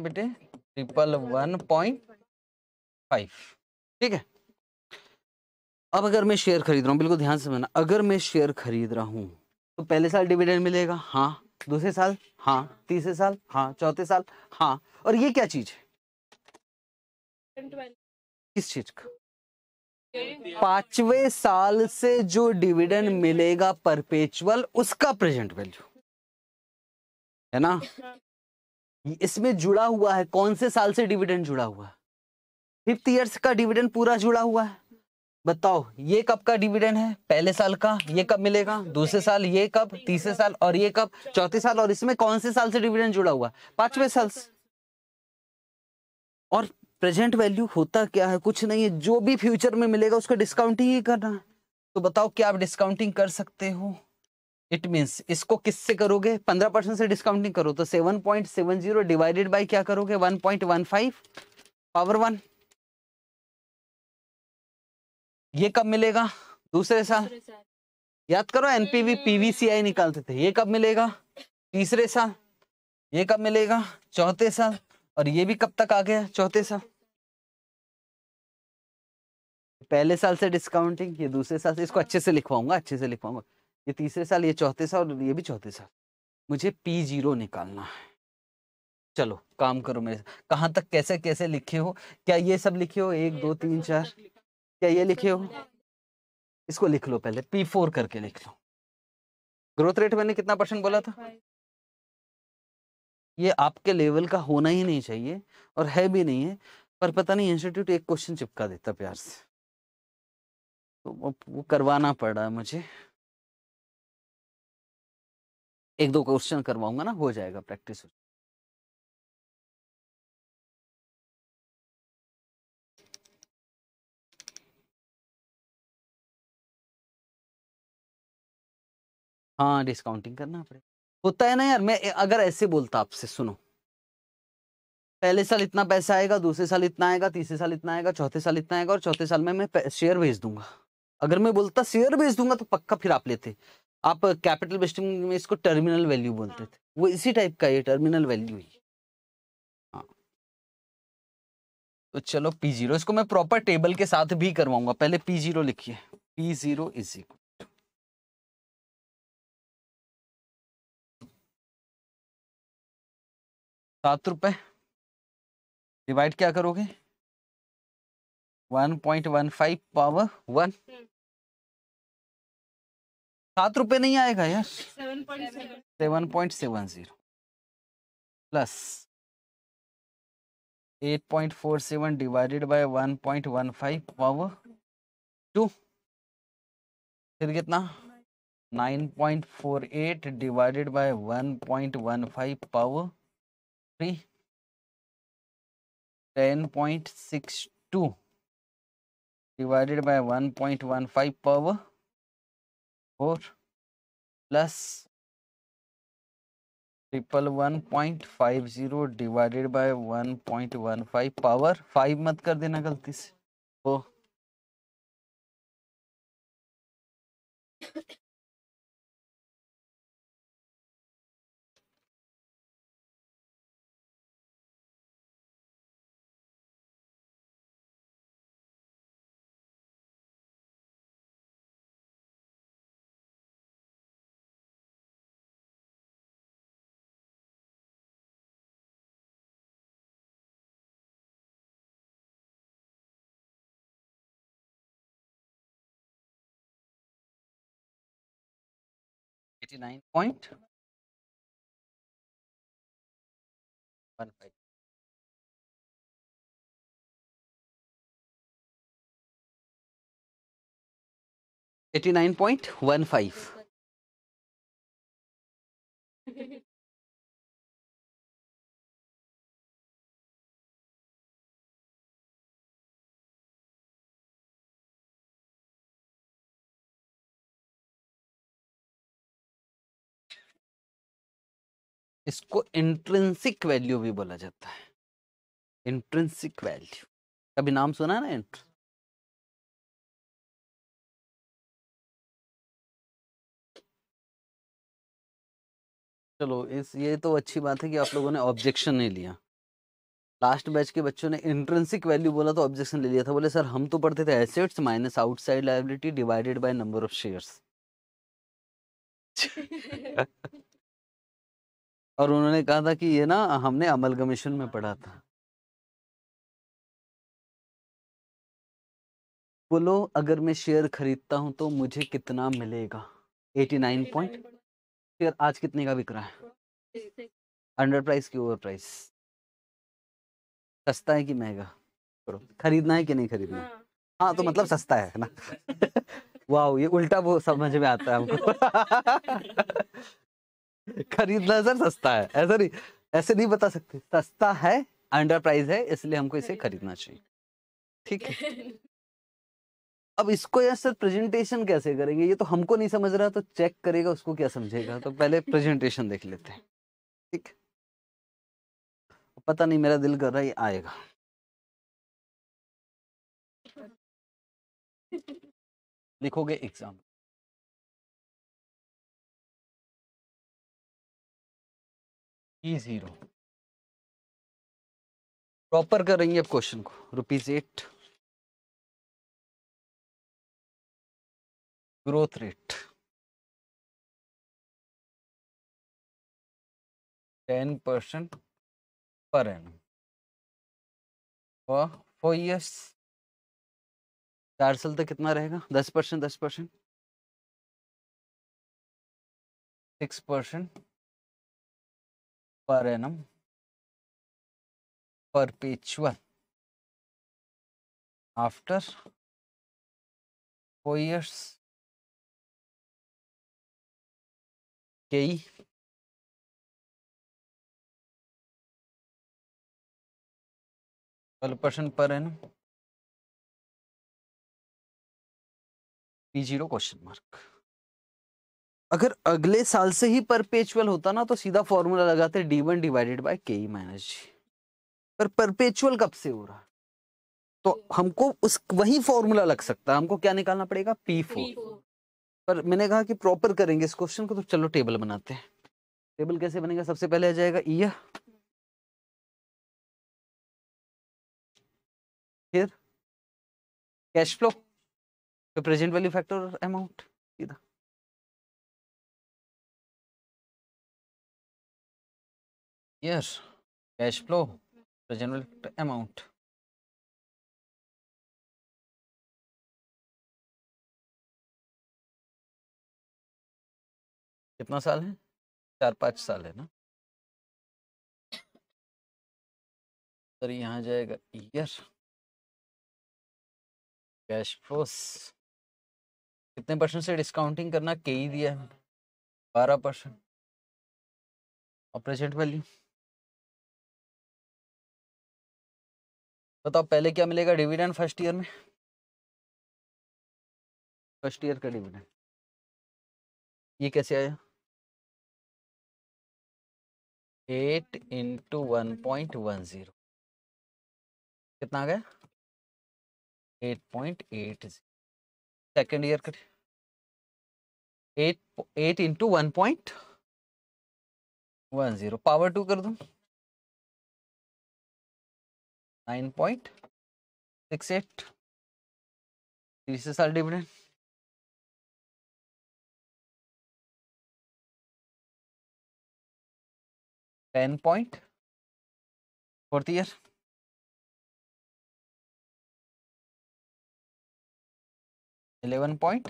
Speaker 2: बेटे ट्रिपल वन पॉइंट फाइव ठीक है अब अगर मैं शेयर खरीद रहा हूँ बिल्कुल ध्यान से समझना अगर मैं शेयर खरीद रहा हूँ तो पहले साल डिविडेंड मिलेगा हाँ दूसरे साल हाँ तीसरे साल हाँ चौथे साल हाँ और ये क्या चीज
Speaker 3: है
Speaker 2: किस चीज का पांचवे साल से जो डिविडेंड मिलेगा परपेचुअल उसका प्रेजेंट वैल्यू है ना इसमें जुड़ा हुआ है कौन से साल से डिविडेंड जुड़ा हुआ है फिफ्थ ईयर्स का डिविडेंड पूरा जुड़ा हुआ है बताओ ये कब का डिविडेंड है पहले साल का ये कब मिलेगा दूसरे साल ये कब तीसरे साल और ये कब चौथे साल और इसमें कौन से साल से डिविडेंड जुड़ा हुआ पांचवे साल और प्रेजेंट वैल्यू होता क्या है कुछ नहीं है जो भी फ्यूचर में मिलेगा उसका डिस्काउंटिंग ही करना है तो बताओ क्या आप डिस्काउंटिंग कर सकते हो इट मीन्स इसको किससे करोगे पंद्रह परसेंट से डिस्काउंटिंग करो तो seven point seven zero divided by क्या करोगे one point one five power one ये कब मिलेगा दूसरे साल याद करो एनपीवी पीवीसीआई हम्म। निकालते थे ये कब मिलेगा तीसरे साल ये कब मिलेगा चौथे साल और ये भी कब तक आ गया चौथे साल पहले साल से डिस्काउंटिंग ये दूसरे साल से इसको अच्छे से लिखवाऊंगा अच्छे से लिखवाऊंगा ये तीसरे साल ये चौथे साल और ये भी चौथे साल मुझे पी जीरो निकालना है चलो काम करो मेरे कहाँ तक कैसे कैसे लिखे हो क्या ये सब लिखे हो एक दो तीन चार क्या ये लिखे हो हाँ। इसको लिख लो पहले पी फोर करके लिख लो ग्रोथ रेट मैंने कितना परसेंट बोला था ये आपके लेवल का होना ही नहीं चाहिए और है भी नहीं है पर पता नहीं इंस्टीट्यूट एक क्वेश्चन चिपका देता प्यार से तो वो करवाना पड़ रहा है मुझे एक दो क्वेश्चन करवाऊंगा ना हो जाएगा प्रैक्टिस हाँ डिस्काउंटिंग करना पड़ेगा होता है ना यार मैं अगर ऐसे बोलता आपसे सुनो पहले साल इतना पैसा आएगा दूसरे साल इतना आएगा तीसरे साल इतना आएगा चौथे साल इतना आएगा और चौथे साल में मैं शेयर भेज दूंगा अगर मैं बोलता शेयर भेज दूंगा तो पक्का फिर आप लेते आप कैपिटल बेस्टिंग में इसको टर्मिनल वैल्यू बोलते थे वो इसी टाइप का ये टर्मिनल वैल्यू ही हाँ तो चलो पी जीरो इसको मैं प्रॉपर टेबल के साथ भी करवाऊंगा पहले पी जीरो लिखिए पी जीरो इज इक्वल
Speaker 1: सात रुपये डिवाइड क्या करोगे
Speaker 2: one point one five power one सात रुपये नहीं आएगा यार
Speaker 1: seven
Speaker 2: point seven zero plus eight point four seven divided by one point one five power two फिर कितना nine point four eight divided by one point one five power three ten point six two divided by one point one five power four plus triple one point five zero divided by one point one five power five मत कर देना गलती से ओ
Speaker 1: Eighty nine point one five.
Speaker 2: इसको इंट्रेंसिक वैल्यू भी बोला जाता है इंट्रेंसिक वैल्यू कभी नाम सुना ना इंट्र चलो इस ये तो अच्छी बात है कि आप लोगों ने ऑब्जेक्शन नहीं लिया लास्ट बैच के बच्चों ने इंट्रेंसिक वैल्यू बोला तो ऑब्जेक्शन ले लिया था बोले सर हम तो पढ़ते थे assets minus outside liability divided by number of shares और उन्होंने कहा था कि ये ना हमने अमल कमीशन में पढ़ा था बोलो अगर मैं शेयर खरीदता हूं तो मुझे कितना मिलेगा 89 पॉइंट शेयर आज कितने का बिक रहा है अंडर प्राइस की ओवर प्राइस सस्ता है कि महंगा करो खरीदना है कि नहीं खरीदना हाँ, हाँ तो मतलब सस्ता है ना वाह ये उल्टा वो समझ में आता है हमको खरीदना सर सस्ता है ऐसा नहीं ऐसे नहीं बता सकते सस्ता है अंडर प्राइस है इसलिए हमको इसे खरीदना चाहिए ठीक है अब इसको यार सर प्रेजेंटेशन कैसे करेंगे ये तो हमको नहीं समझ रहा तो चेक करेगा उसको क्या समझेगा तो पहले प्रेजेंटेशन देख लेते हैं ठीक पता नहीं मेरा दिल कर रहा है ये आएगा
Speaker 1: लिखोगे एग्जाम ई जीरो प्रॉपर कर रही है अब क्वेश्चन को rupees at growth rate ten percent पर एन फॉर फोर ईयर्स चार साल तक कितना रहेगा दस परसेंट दस percent six percent per annum perpetual after four years कई twelve percent per annum
Speaker 2: P zero question mark अगर अगले साल से ही परपेचुअल होता ना तो सीधा फॉर्मूला लगाते D one divided by K E minus जी पर परपेचुअल कब से हो रहा तो हमको उस वही फॉर्मूला लग सकता है हमको क्या निकालना पड़ेगा पी फोर पर मैंने कहा कि प्रॉपर करेंगे इस क्वेश्चन को तो चलो टेबल बनाते हैं टेबल कैसे बनेगा सबसे पहले आ जाएगा ई e
Speaker 1: फिर cash flow present value factor amount yes cash flow the amount कितना साल है चार पाँच साल है ना सर यहाँ जाएगा ईयर
Speaker 2: कैश फ्लोस कितने परसेंट से डिस्काउंटिंग करना के ही दिया है बारह परसेंट और प्रेजेंट वैल्यू
Speaker 1: बताओ पहले क्या मिलेगा डिविडेंड फर्स्ट ईयर में फर्स्ट ईयर का डिविडेंड ये कैसे आया eight into one point one zero कितना आ गया eight
Speaker 2: point eight zero second year का eight eight into one point one zero power two कर दू
Speaker 1: साल dividend fourth year eleven point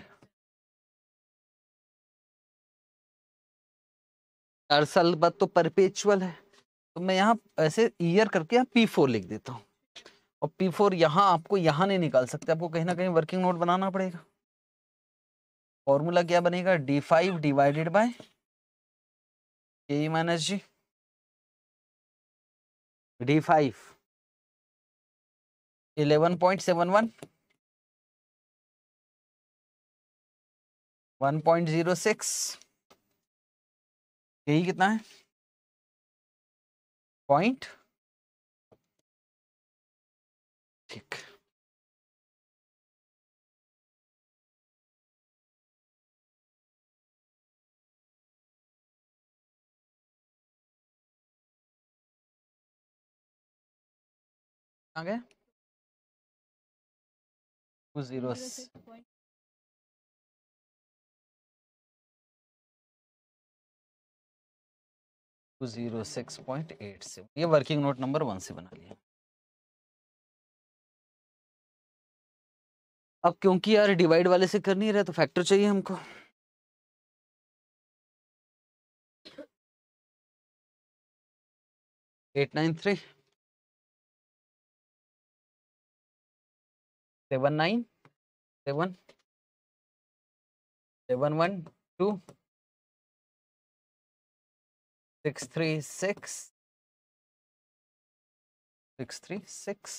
Speaker 2: हर साल बाद तो परपेचुअल है तो मैं यहाँ ऐसे ईयर करके यहाँ पी फोर लिख देता हूँ और पी फोर यहाँ आपको यहाँ नहीं निकाल सकते आपको कहीं ना कहीं वर्किंग नोट बनाना पड़ेगा फॉर्मूला क्या बनेगा D five divided by K minus G
Speaker 1: D five eleven point seven one one point zero six यही कितना है पॉइंट ठीक zero zero six point eight से ये वर्किंग नोट नंबर वन से बना लिया अब क्योंकि यार डिवाइड वाले से कर नहीं रहा तो फैक्टर चाहिए हमको eight nine three seven nine seven seven one two six three six six three six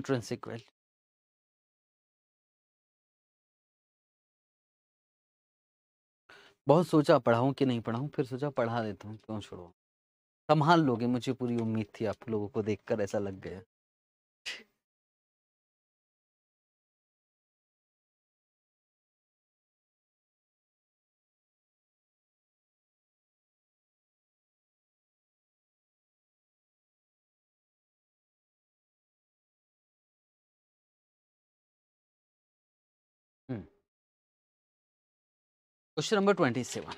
Speaker 1: value.
Speaker 2: बहुत सोचा पढ़ाऊं कि नहीं पढ़ाऊं फिर सोचा पढ़ा देता हूं क्यों छोड़ो संभाल लोगे मुझे पूरी उम्मीद थी आप लोगों को देखकर ऐसा लग गया क्वेश्चन नंबर ट्वेंटी सेवन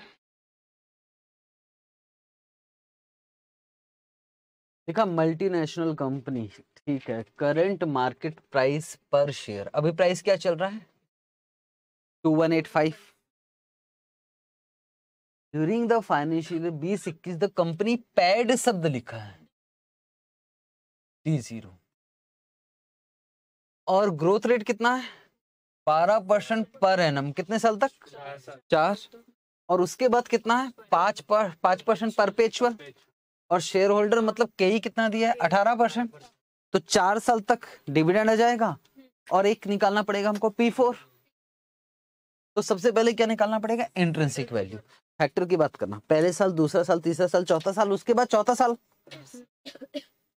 Speaker 2: देखा मल्टीनेशनल कंपनी ठीक है करंट मार्केट प्राइस पर शेयर अभी प्राइस क्या चल रहा है two one eight five during the financial बीस इक्कीस द कंपनी पैड शब्द लिखा है डी जीरो और ग्रोथ रेट कितना है बारह परसेंट पर एनम कितने साल तक चार और उसके बाद कितना है पांच पर पांच परसेंट परपेचुअल और शेयर होल्डर मतलब ही कितना दिया है अठारह परसेंट तो चार साल तक डिविडेंड आ जाएगा और एक निकालना पड़ेगा हमको पी फोर तो सबसे पहले क्या निकालना पड़ेगा इंट्रेंसिक वैल्यू फैक्टर की बात करना पहले साल दूसरा साल तीसरा साल चौथा साल उसके बाद चौथा साल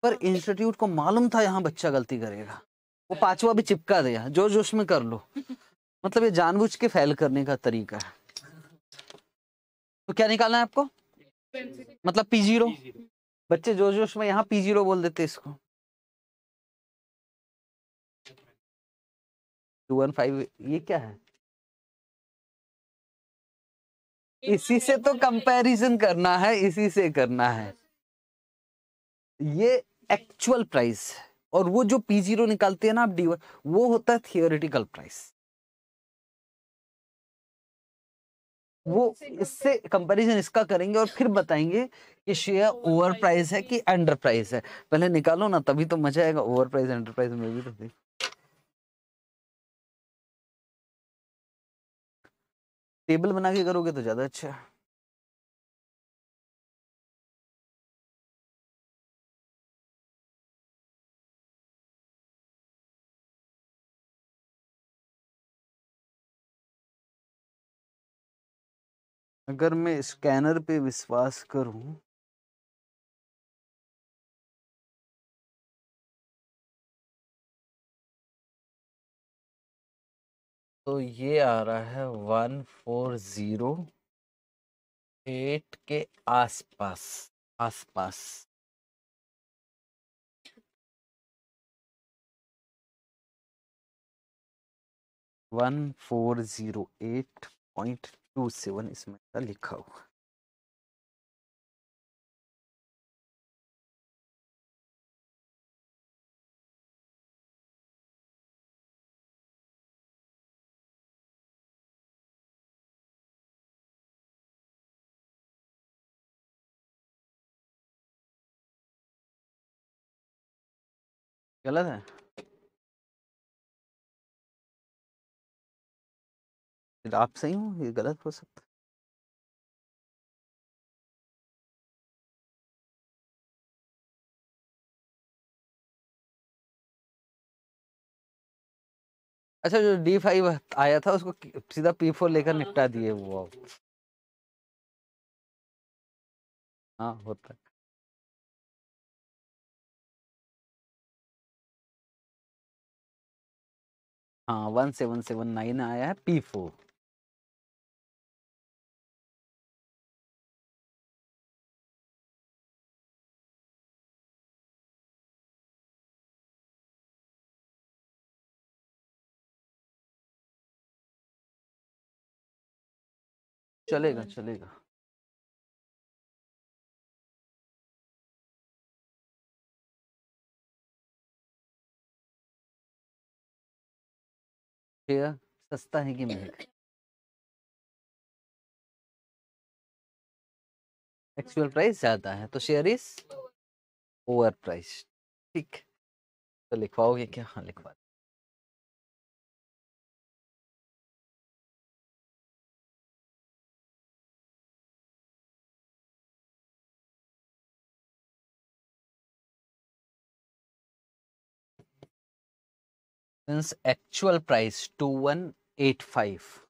Speaker 2: पर इंस्टीट्यूट को मालूम था यहाँ बच्चा गलती करेगा वो पांचवा भी चिपका दिया जो जोश में कर लो मतलब ये जानबूझ के फैल करने का तरीका है तो क्या निकालना है आपको मतलब पी जीरो बच्चे जोश जोश में यहाँ पी जीरो बोल देते इसको टू वन फाइव ये क्या है इसी से तो कंपैरिजन करना है इसी से करना है ये एक्चुअल प्राइस है और वो जो पी जीरो निकालते हैं ना आप डी वन वो होता है थियोरिटिकल प्राइस वो इससे कंपैरिजन इसका करेंगे और फिर बताएंगे कि शेयर ओवर प्राइस है कि अंडर प्राइस है पहले निकालो ना तभी तो मजा आएगा ओवर प्राइस अंडर प्राइस में भी तो
Speaker 1: टेबल बना के करोगे तो ज्यादा अच्छा है अगर मैं स्कैनर पे विश्वास करूं तो ये आ रहा है वन फोर जीरो एट के आसपास आसपास one four zero eight point two seven इसमें लिखा हुआ गलत है आप सही हो ये गलत हो सकता है
Speaker 2: अच्छा जो डी फाइव आया था उसको सीधा पी फोर लेकर हाँ, निपटा हाँ। दिए वो हाँ होता है
Speaker 1: हाँ वन सेवन सेवन नाइन आया है पी फोर चलेगा हम्म। चलेगा सस्ता है कि महंगा
Speaker 2: एक्चुअल प्राइस ज्यादा है तो शेयर इज ओवर प्राइस ठीक तो लिखवाओगे क्या हाँ लिखवा
Speaker 1: since actual price 2185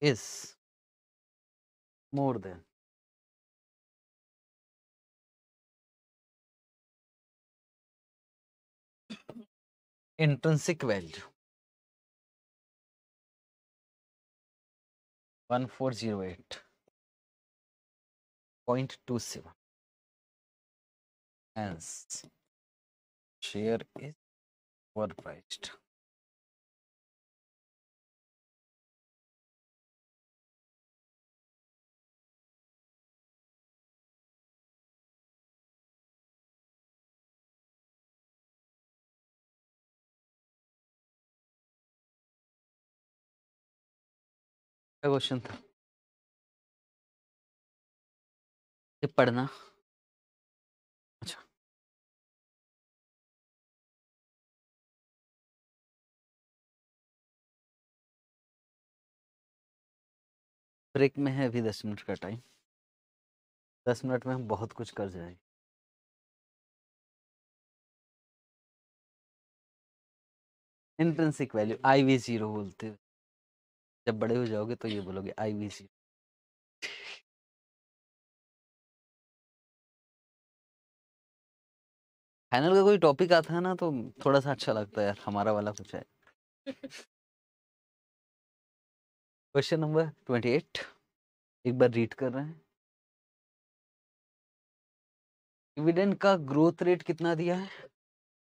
Speaker 1: is more than intrinsic value 1408.27 hence share is overpriced question था पढ़ना ब्रेक में है अभी दस मिनट का टाइम दस मिनट में हम बहुत कुछ कर जाएंगे intrinsic value I V zero बोलते हो जब बड़े हो जाओगे तो ये बोलोगे आई वी जीरो फाइनल का कोई टॉपिक आता है
Speaker 2: ना तो थोड़ा सा अच्छा लगता है यार हमारा वाला कुछ है क्वेश्चन नंबर ट्वेंटी एट एक बार रीड कर रहे हैं डिविडेंड का ग्रोथ रेट कितना दिया है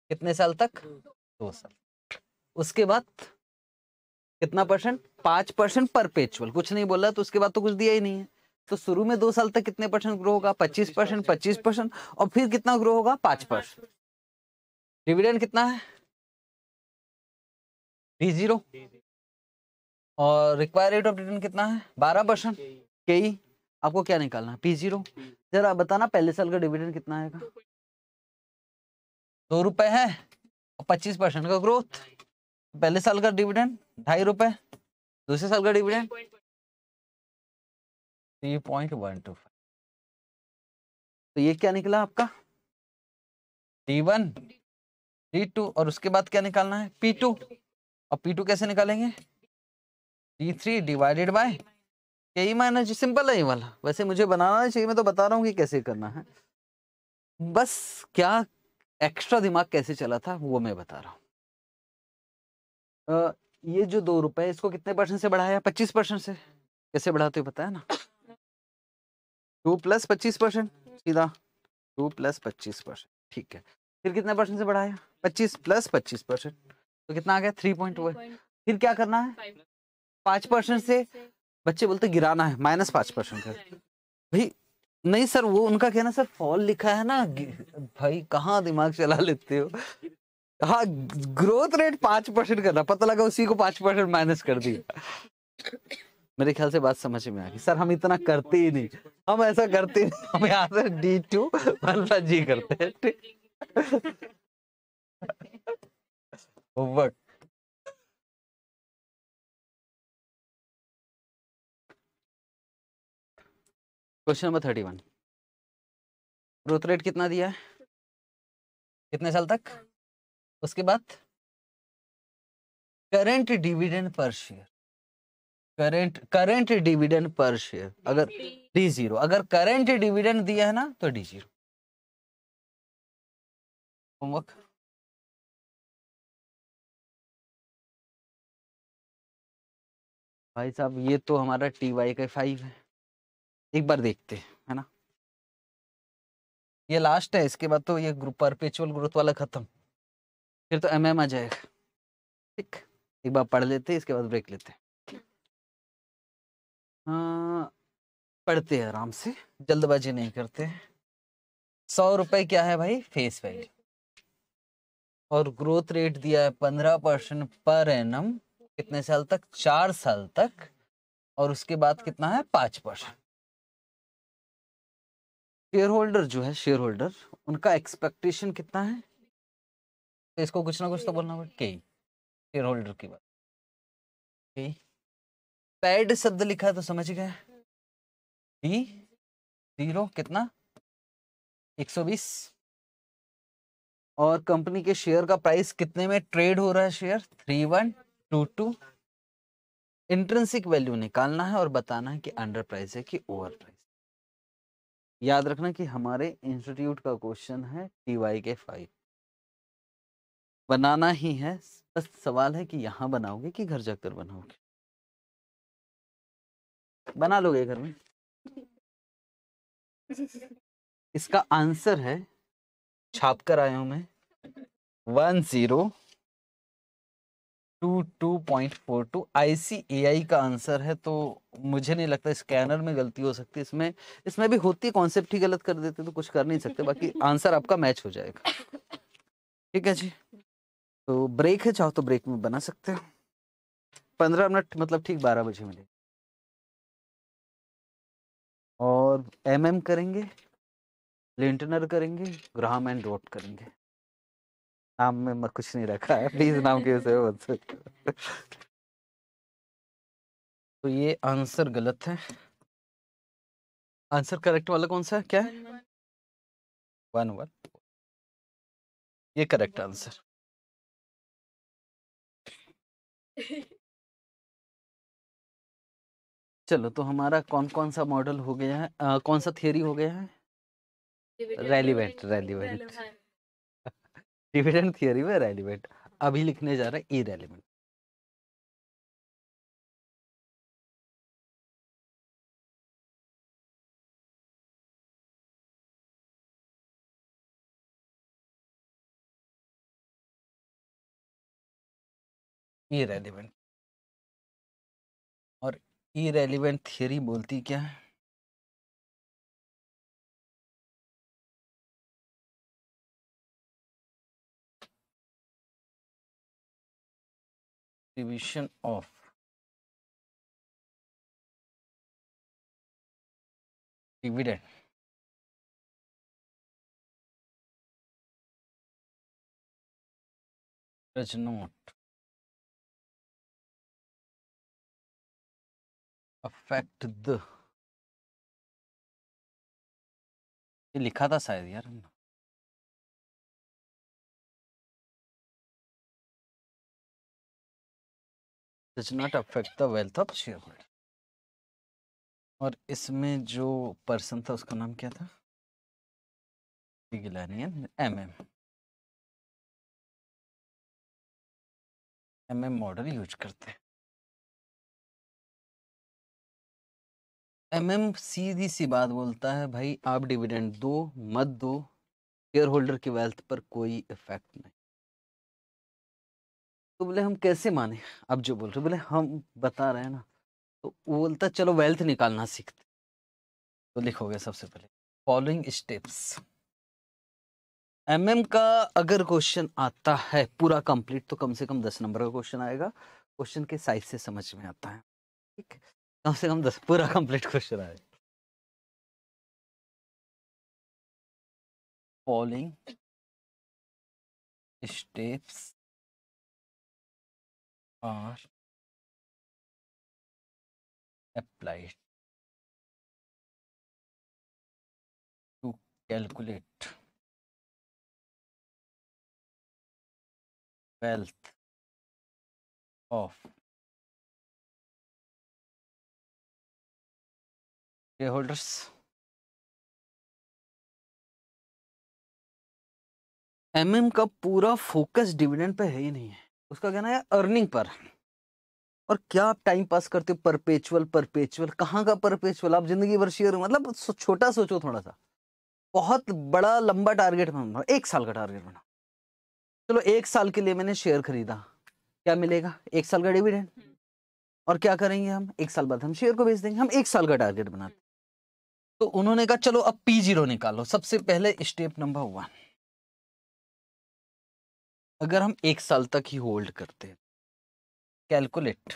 Speaker 2: कितने साल तक दो साल उसके बाद कितना परसेंट पांच परसेंट परपेचुअल कुछ नहीं बोला तो उसके बाद तो कुछ दिया ही नहीं है तो शुरू में दो साल तक कितने परसेंट ग्रो होगा पच्चीस परसेंट पच्चीस परसेंट और फिर कितना ग्रो होगा पांच परसेंट डिविडेंड कितना है डी जीरो और रिक्वायर रेट ऑफ रिटर्न कितना है बारह परसेंट के e. e. आपको क्या निकालना है पी जीरो जरा बताना पहले साल का डिविडेंड कितना आएगा दो रुपए है और पच्चीस परसेंट का ग्रोथ पहले साल का डिविडेंड ढाई रुपए दूसरे साल का dividend three point one two five तो ये क्या निकला आपका टी वन टी टू और उसके बाद क्या निकालना है पी टू और पी टू कैसे निकालेंगे डी थ्री डिवाइडेड बाय यही माइनस सिंपल है ये वाला वैसे मुझे बनाना चाहिए मैं तो बता रहा हूँ कि कैसे करना है बस क्या एक्स्ट्रा दिमाग कैसे चला था वो मैं बता रहा हूँ ये जो दो रुपए इसको कितने परसेंट से बढ़ाया पच्चीस परसेंट से कैसे बढ़ाते बताया पता है ना टू प्लस पच्चीस परसेंट सीधा टू प्लस पच्चीस परसेंट ठीक है फिर कितने परसेंट से बढ़ाया पच्चीस प्लस पच्चीस परसेंट तो कितना आ गया थ्री पॉइंट वन फिर क्या करना है पांच परसेंट से बच्चे बोलते गिराना है माइनस पांच परसेंट कर भाई नहीं सर वो उनका कहना सर फॉल लिखा है ना भाई कहाँ दिमाग चला लेते हो हाँ ग्रोथ रेट पांच परसेंट करना पता लगा उसी को पांच परसेंट माइनस कर दिया मेरे ख्याल से बात समझ में आ गई सर हम इतना करते ही नहीं हम ऐसा करते ही नहीं हम यहाँ से डी टू जी करते हैं ठीक
Speaker 1: homework question number thirty one growth rate कितना दिया है कितने साल तक
Speaker 2: उसके बाद current dividend per share current current dividend per share अगर डी जीरो अगर करंट डिविडेंड दिया है ना तो डी जीरो होमवर्क भाई साहब ये तो हमारा टी वाई का फाइव है एक बार देखते हैं है ना ये लास्ट है इसके बाद तो ये ग्रुप परपेचुअल ग्रोथ वाला खत्म फिर तो एमएम आ जाएगा ठीक एक बार पढ़ लेते हैं इसके बाद ब्रेक लेते हैं हाँ पढ़ते हैं आराम से जल्दबाजी नहीं करते सौ रुपए क्या है भाई फेस वैल्यू और ग्रोथ रेट दिया है पंद्रह परसेंट पर एनम कितने साल तक चार साल तक और उसके बाद कितना है पाँच परसेंट शेयर होल्डर जो है शेयर होल्डर उनका एक्सपेक्टेशन कितना है तो इसको कुछ ना कुछ तो बोलना होगा के शेयर होल्डर की बात के पैड शब्द लिखा है तो समझ गए बी जीरो कितना 120 और कंपनी के शेयर का प्राइस कितने में ट्रेड हो रहा है share three one two two intrinsic value निकालना है और बताना है कि अंडर प्राइस है कि ओवर प्राइस याद रखना कि हमारे इंस्टीट्यूट का क्वेश्चन है टी वाई के फाइव बनाना ही है बस सवाल है कि यहाँ बनाओगे कि घर जाकर बनाओगे बना लोगे घर में इसका आंसर है छाप कर आया हूं मैं one zero two two point four two I C A I का आंसर है तो मुझे नहीं लगता स्कैनर में गलती हो सकती है इसमें इसमें भी होती कॉन्सेप्ट ही गलत कर देते तो कुछ कर नहीं सकते बाकी आंसर आपका मैच हो जाएगा ठीक है जी तो ब्रेक है चाहो तो ब्रेक में बना सकते हो पंद्रह मिनट मतलब ठीक बारह बजे मिले और एम एम करेंगे लिंटनर करेंगे ग्राम एंड डॉट करेंगे नाम में मैं कुछ नहीं रखा है प्लीज नाम के विषय बोल सकते तो ये आंसर गलत है आंसर करेक्ट वाला कौन सा
Speaker 1: है क्या वन वन ये करेक्ट आंसर
Speaker 2: चलो तो हमारा कौन कौन सा मॉडल हो गया है आ, कौन सा थियरी हो गया है
Speaker 1: रेलिवेंट रेलिवेंट
Speaker 2: डिविडेंड थियोरी में रेलिवेंट अभी लिखने जा रहा है रेलिवेंट
Speaker 1: रेलिवेंट और इरेलीवेंट थियरी बोलती क्या है division of dividend does not affect the ये लिखा था शायद यार does not affect the wealth of shareholder और इसमें जो पर्सन था उसका नाम क्या था गिलानियन M M M M model use करते हैं
Speaker 2: एम एम सीधी सी बात बोलता है भाई आप डिविडेंड दो मत दो शेयर होल्डर की वेल्थ पर कोई इफेक्ट नहीं तो बोले हम कैसे माने अब जो बोल रहे बोले हम बता रहे हैं ना तो वो बोलता चलो वेल्थ निकालना सीखते तो लिखोगे सबसे पहले फॉलोइंग स्टेप्स एमएम का अगर क्वेश्चन आता है पूरा कंप्लीट तो कम से कम दस नंबर का क्वेश्चन आएगा क्वेश्चन के साइज से समझ में आता है ठीक कम से कम दस पूरा कंप्लीट क्वेश्चन आएगा
Speaker 1: following steps are applied to calculate wealth of shareholders. MM का पूरा फोकस
Speaker 2: डिविडेंड पे है ही नहीं है उसका कहना है अर्निंग पर और क्या आप टाइम पास करते हो परपेचुअल परपेचुअल कहाँ का परपेचुअल आप जिंदगी भर शेयर मतलब छोटा सोचो थोड़ा सा बहुत बड़ा लंबा टारगेट बना एक साल का टारगेट बना चलो एक साल के लिए मैंने शेयर खरीदा क्या मिलेगा एक साल का डिविडेंड हम्म। और क्या करेंगे हम एक साल बाद हम शेयर को बेच देंगे हम एक साल का टारगेट बनाते तो उन्होंने कहा चलो अब पी जीरो निकालो सबसे पहले स्टेप नंबर वन अगर हम एक साल तक ही होल्ड करते हैं calculate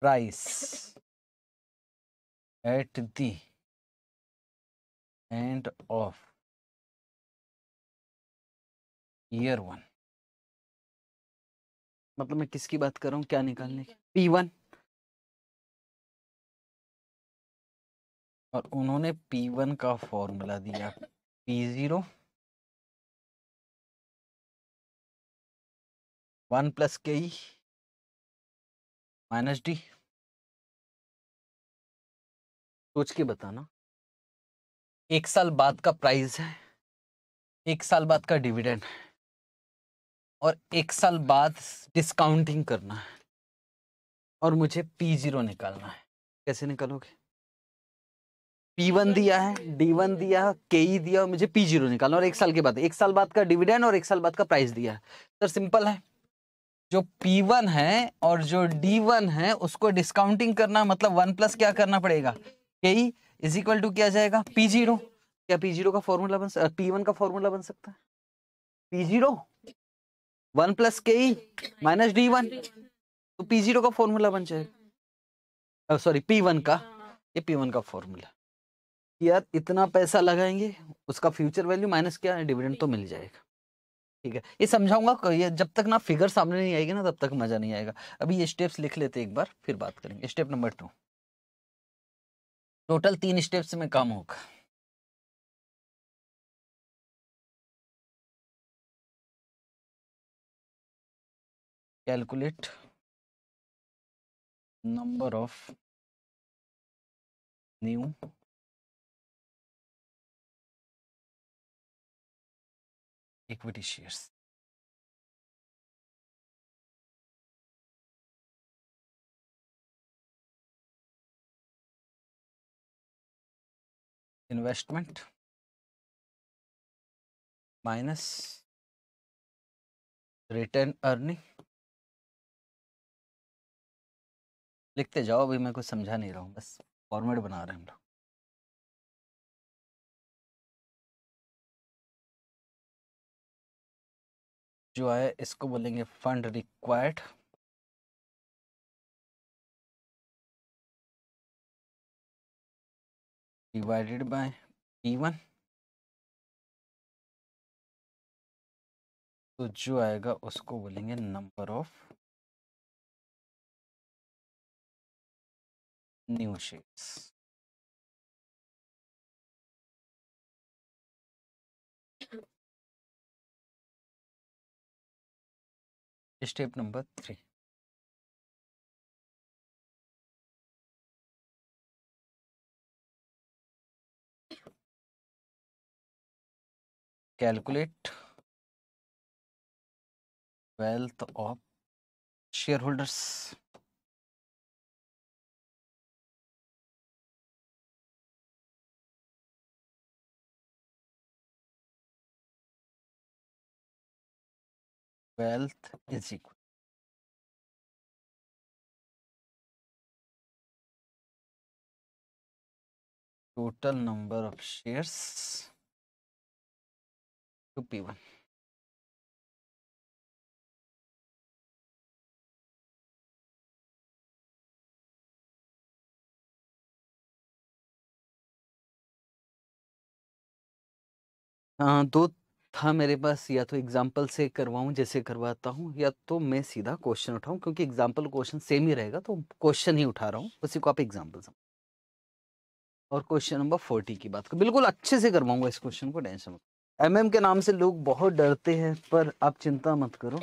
Speaker 1: price at the end of year one मतलब मैं किसकी बात कर रहा हूं क्या निकालने की पी वन और उन्होंने पी वन का फॉर्मूला दिया P zero one plus K E minus D सोच के
Speaker 2: बताना एक साल बाद का प्राइस है एक साल बाद का डिविडेंड है और एक साल बाद डिस्काउंटिंग करना है और मुझे पी जीरो निकालना है कैसे निकालोगे पी वन दिया है डी वन दिया के ई e दिया और मुझे पी जीरो निकालना और एक साल के बाद एक साल बाद का डिविडेंड और एक साल बाद का प्राइस दिया है सर सिंपल है जो पी वन है और जो डी वन है उसको डिस्काउंटिंग करना मतलब वन प्लस क्या करना पड़ेगा के ई इज इक्वल टू क्या जाएगा पी जीरो क्या पी जीरो का फॉर्मूला बन पी वन का फॉर्मूला बन सकता है P zero one plus K E minus D one तो पी जीरो का फॉर्मूला बन जाएगा सॉरी पी वन का ये पी वन का फॉर्मूला यार इतना पैसा लगाएंगे उसका फ्यूचर वैल्यू माइनस क्या है डिविडेंड तो मिल जाएगा ठीक है ये समझाऊंगा ये जब तक ना फिगर सामने नहीं आएगी ना तब तक मजा नहीं आएगा अभी ये स्टेप्स लिख लेते एक बार फिर बात करेंगे स्टेप नंबर टू टोटल
Speaker 1: तीन स्टेप्स में काम होगा calculate number of new equity shares. Investment minus return earning लिखते जाओ अभी मैं कुछ समझा नहीं रहा हूँ बस फॉर्मेट बना रहे हैं हम लोग जो है इसको बोलेंगे fund required divided by P one तो जो आएगा उसको बोलेंगे number of new shares step number 3. Calculate wealth of shareholders. wealth is equal. Total number of shares to P1.
Speaker 2: Uh, ah, though हाँ मेरे पास या तो एग्जाम्पल से करवाऊँ जैसे करवाता हूँ या तो मैं सीधा क्वेश्चन उठाऊँ क्योंकि एग्जाम्पल क्वेश्चन सेम ही रहेगा तो क्वेश्चन ही उठा रहा हूँ उसी को आप एग्जाम्पल समझ और क्वेश्चन नंबर फोर्टी की बात कर बिल्कुल अच्छे से करवाऊंगा इस क्वेश्चन को टेंशन एम एम के नाम से लोग बहुत डरते हैं पर आप चिंता मत करो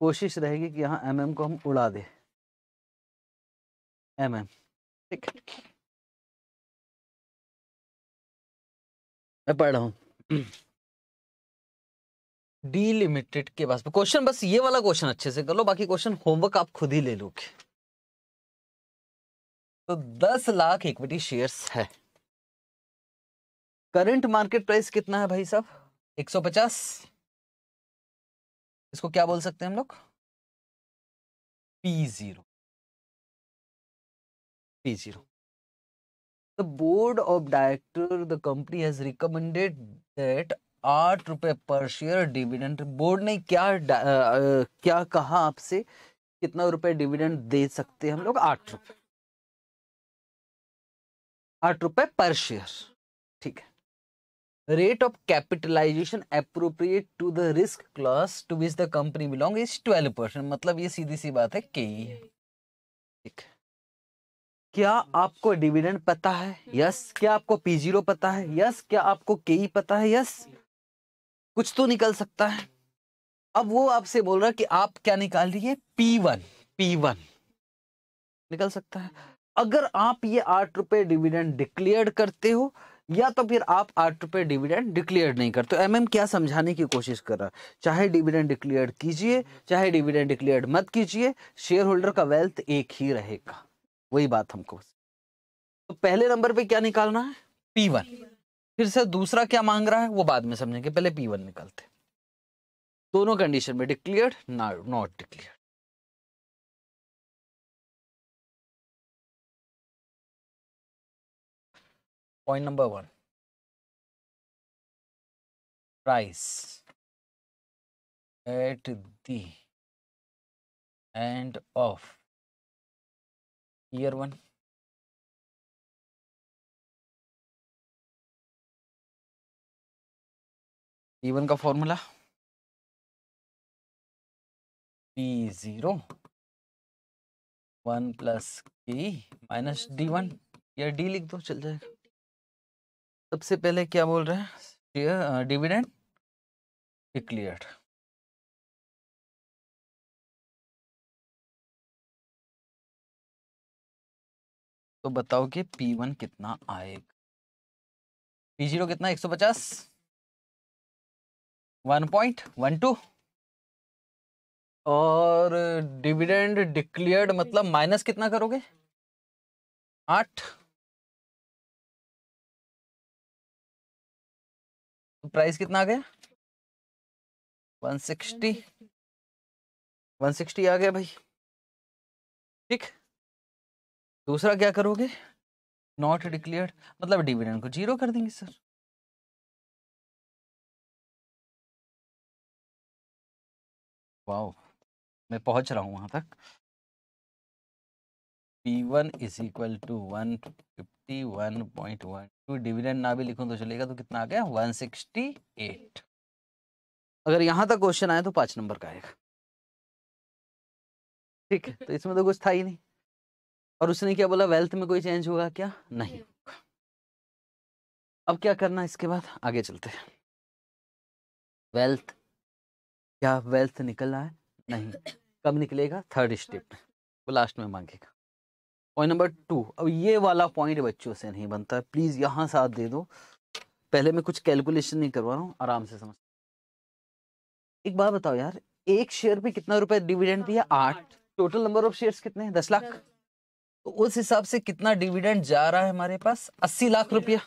Speaker 2: कोशिश रहेगी कि यहाँ एम एम को हम उड़ा दें एम एम ठीक मैं पढ़ रहा हूँ डीलिमिटेड के पास क्वेश्चन बस ये वाला क्वेश्चन अच्छे से कर लो बाकी क्वेश्चन होमवर्क आप खुद ही ले लो तो दस लाख इक्विटी शेयर्स है करंट मार्केट प्राइस कितना है भाई साहब पचास
Speaker 1: इसको क्या बोल सकते हैं हम लोग P
Speaker 2: zero P zero board of director the company has recommended that आठ रुपए पर शेयर डिविडेंड बोर्ड ने क्या आ, क्या कहा आपसे कितना रुपए डिविडेंड दे सकते हैं हम लोग आठ रुपए आठ रुपए पर शेयर ठीक है rate of capitalization appropriate to the risk class to which the company belong is twelve percent मतलब ये सीधी सी बात है के ठीक है क्या आपको डिविडेंड पता है यस yes. क्या आपको पी जीरो पता है यस yes. क्या आपको के पता है यस yes. कुछ तो निकल सकता है अब वो आपसे बोल रहा है कि आप क्या निकाल रही है पी वन पी वन निकल सकता है अगर आप ये आठ रुपए डिविडेंड डिक्लेयर करते हो या तो फिर आप आठ रुपए डिविडेंड डिक्लेयर नहीं करते एम एम क्या समझाने की कोशिश कर रहा है चाहे डिविडेंड डिक्लेयर कीजिए चाहे डिविडेंड डिक्लेयर मत कीजिए शेयर होल्डर का वेल्थ एक ही रहेगा वही बात हमको तो पहले नंबर पे क्या निकालना है पी वन फिर से दूसरा क्या मांग रहा है वो बाद में समझेंगे पहले पी वन निकालते दोनों कंडीशन में declared not declared
Speaker 1: point number one price at the end of year one P one का formula
Speaker 2: P zero one plus K minus D one या डी लिख दो चल जाएगा सबसे पहले क्या बोल रहे हैं डिविडेंड
Speaker 1: डिक्लियर्ड uh, तो बताओ कि पी वन कितना आएगा जीरो कितना एक सौ पचास वन
Speaker 2: पॉइंट वन टू और डिविडेंड डिक्लेयर्ड मतलब माइनस कितना करोगे आठ
Speaker 1: तो प्राइस कितना आ गया वन सिक्सटी वन सिक्सटी आ गया भाई ठीक दूसरा क्या करोगे नॉट डिक्लेयर्ड मतलब डिविडेंड को जीरो कर देंगे सर
Speaker 2: वाओ मैं पहुंच रहा हूं वहां तक P one is equal to one fifty one point one two dividend ना भी लिखूं तो चलेगा तो कितना आ गया वन सिक्सटी एट अगर यहां तक क्वेश्चन आया तो पांच नंबर का आएगा ठीक है तो इसमें तो कुछ था ही नहीं और उसने क्या बोला वेल्थ में कोई चेंज होगा क्या नहीं अब क्या करना इसके बाद आगे चलते हैं वेल्थ क्या वेल्थ निकल रहा है नहीं कब निकलेगा थर्ड स्टेप में वो लास्ट में मांगेगा पॉइंट नंबर टू अब ये वाला पॉइंट बच्चों से नहीं बनता है प्लीज़ यहाँ साथ दे दो पहले मैं कुछ कैलकुलेशन नहीं करवा रहा हूँ आराम से समझ एक बात बताओ यार एक शेयर पे कितना रुपए डिविडेंड दिया आठ टोटल नंबर ऑफ शेयर्स कितने हैं दस लाख तो उस हिसाब से कितना डिविडेंड जा रहा है हमारे पास अस्सी लाख रुपया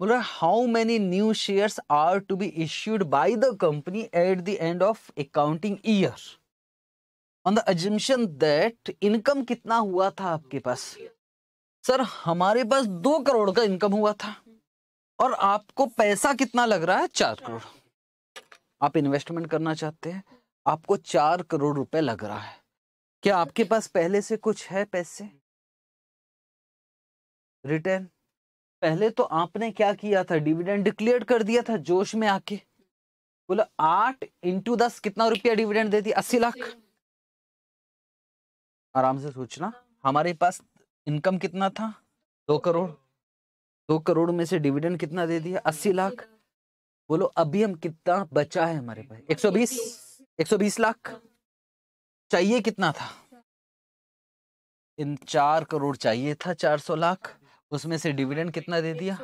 Speaker 2: बोल रहा how many new shares are to be issued by the company at the end of accounting year on the assumption that income कितना हुआ था आपके पास सर हमारे पास दो करोड़ का इनकम हुआ था और आपको पैसा कितना लग रहा है चार करोड़ आप इन्वेस्टमेंट करना चाहते हैं आपको चार करोड़ रुपए लग रहा है क्या आपके पास पहले से कुछ है पैसे रिटर्न पहले तो आपने क्या किया था डिविडेंड डिक्लेयर कर दिया था जोश में आके बोला आठ इंटू दस कितना रुपया डिविडेंड दे दिया अस्सी लाख आराम से सोचना हमारे पास इनकम कितना था दो करोड़ दो करोड़ में से डिविडेंड कितना दे दिया अस्सी लाख बोलो अभी हम कितना बचा है हमारे पास एक सौ बीस एक सौ बीस लाख चाहिए कितना था इन चार करोड़ चाहिए था चार सौ लाख उसमें से डिविडेंड कितना दे दिया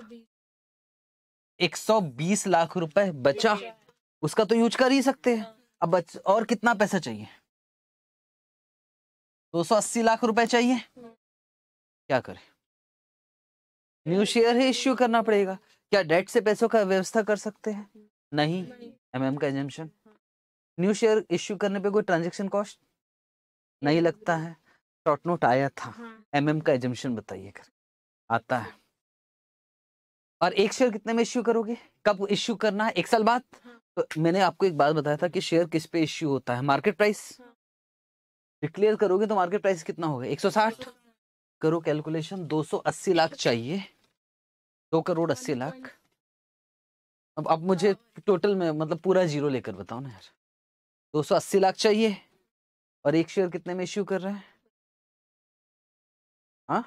Speaker 2: 120 लाख रुपए बचा उसका तो यूज कर ही सकते हैं हाँ। अब बच, और कितना पैसा चाहिए 280 लाख रुपए चाहिए हाँ। क्या करें न्यू शेयर ही इश्यू करना पड़ेगा क्या डेट से पैसों का व्यवस्था कर सकते हैं नहीं एम एम का एजेंशन हाँ। न्यू शेयर इश्यू करने पे कोई ट्रांजेक्शन कॉस्ट नहीं लगता है शॉर्ट नोट आया था एमएम का एजेंशन बताइए कर आता है और एक शेयर कितने में इश्यू करोगे कब इश्यू करना है एक साल बाद हाँ। तो मैंने आपको एक बात बताया था कि शेयर किस पे इश्यू होता है मार्केट प्राइस डिक्लेयर करोगे तो मार्केट प्राइस कितना होगा 160 हाँ। करो कैलकुलेशन 280 लाख चाहिए दो करोड़ अस्सी लाख अब अब मुझे टोटल हाँ। में मतलब पूरा जीरो लेकर बताओ ना यार अस्सी लाख चाहिए और एक शेयर कितने में इश्यू कर रहे हैं हाँ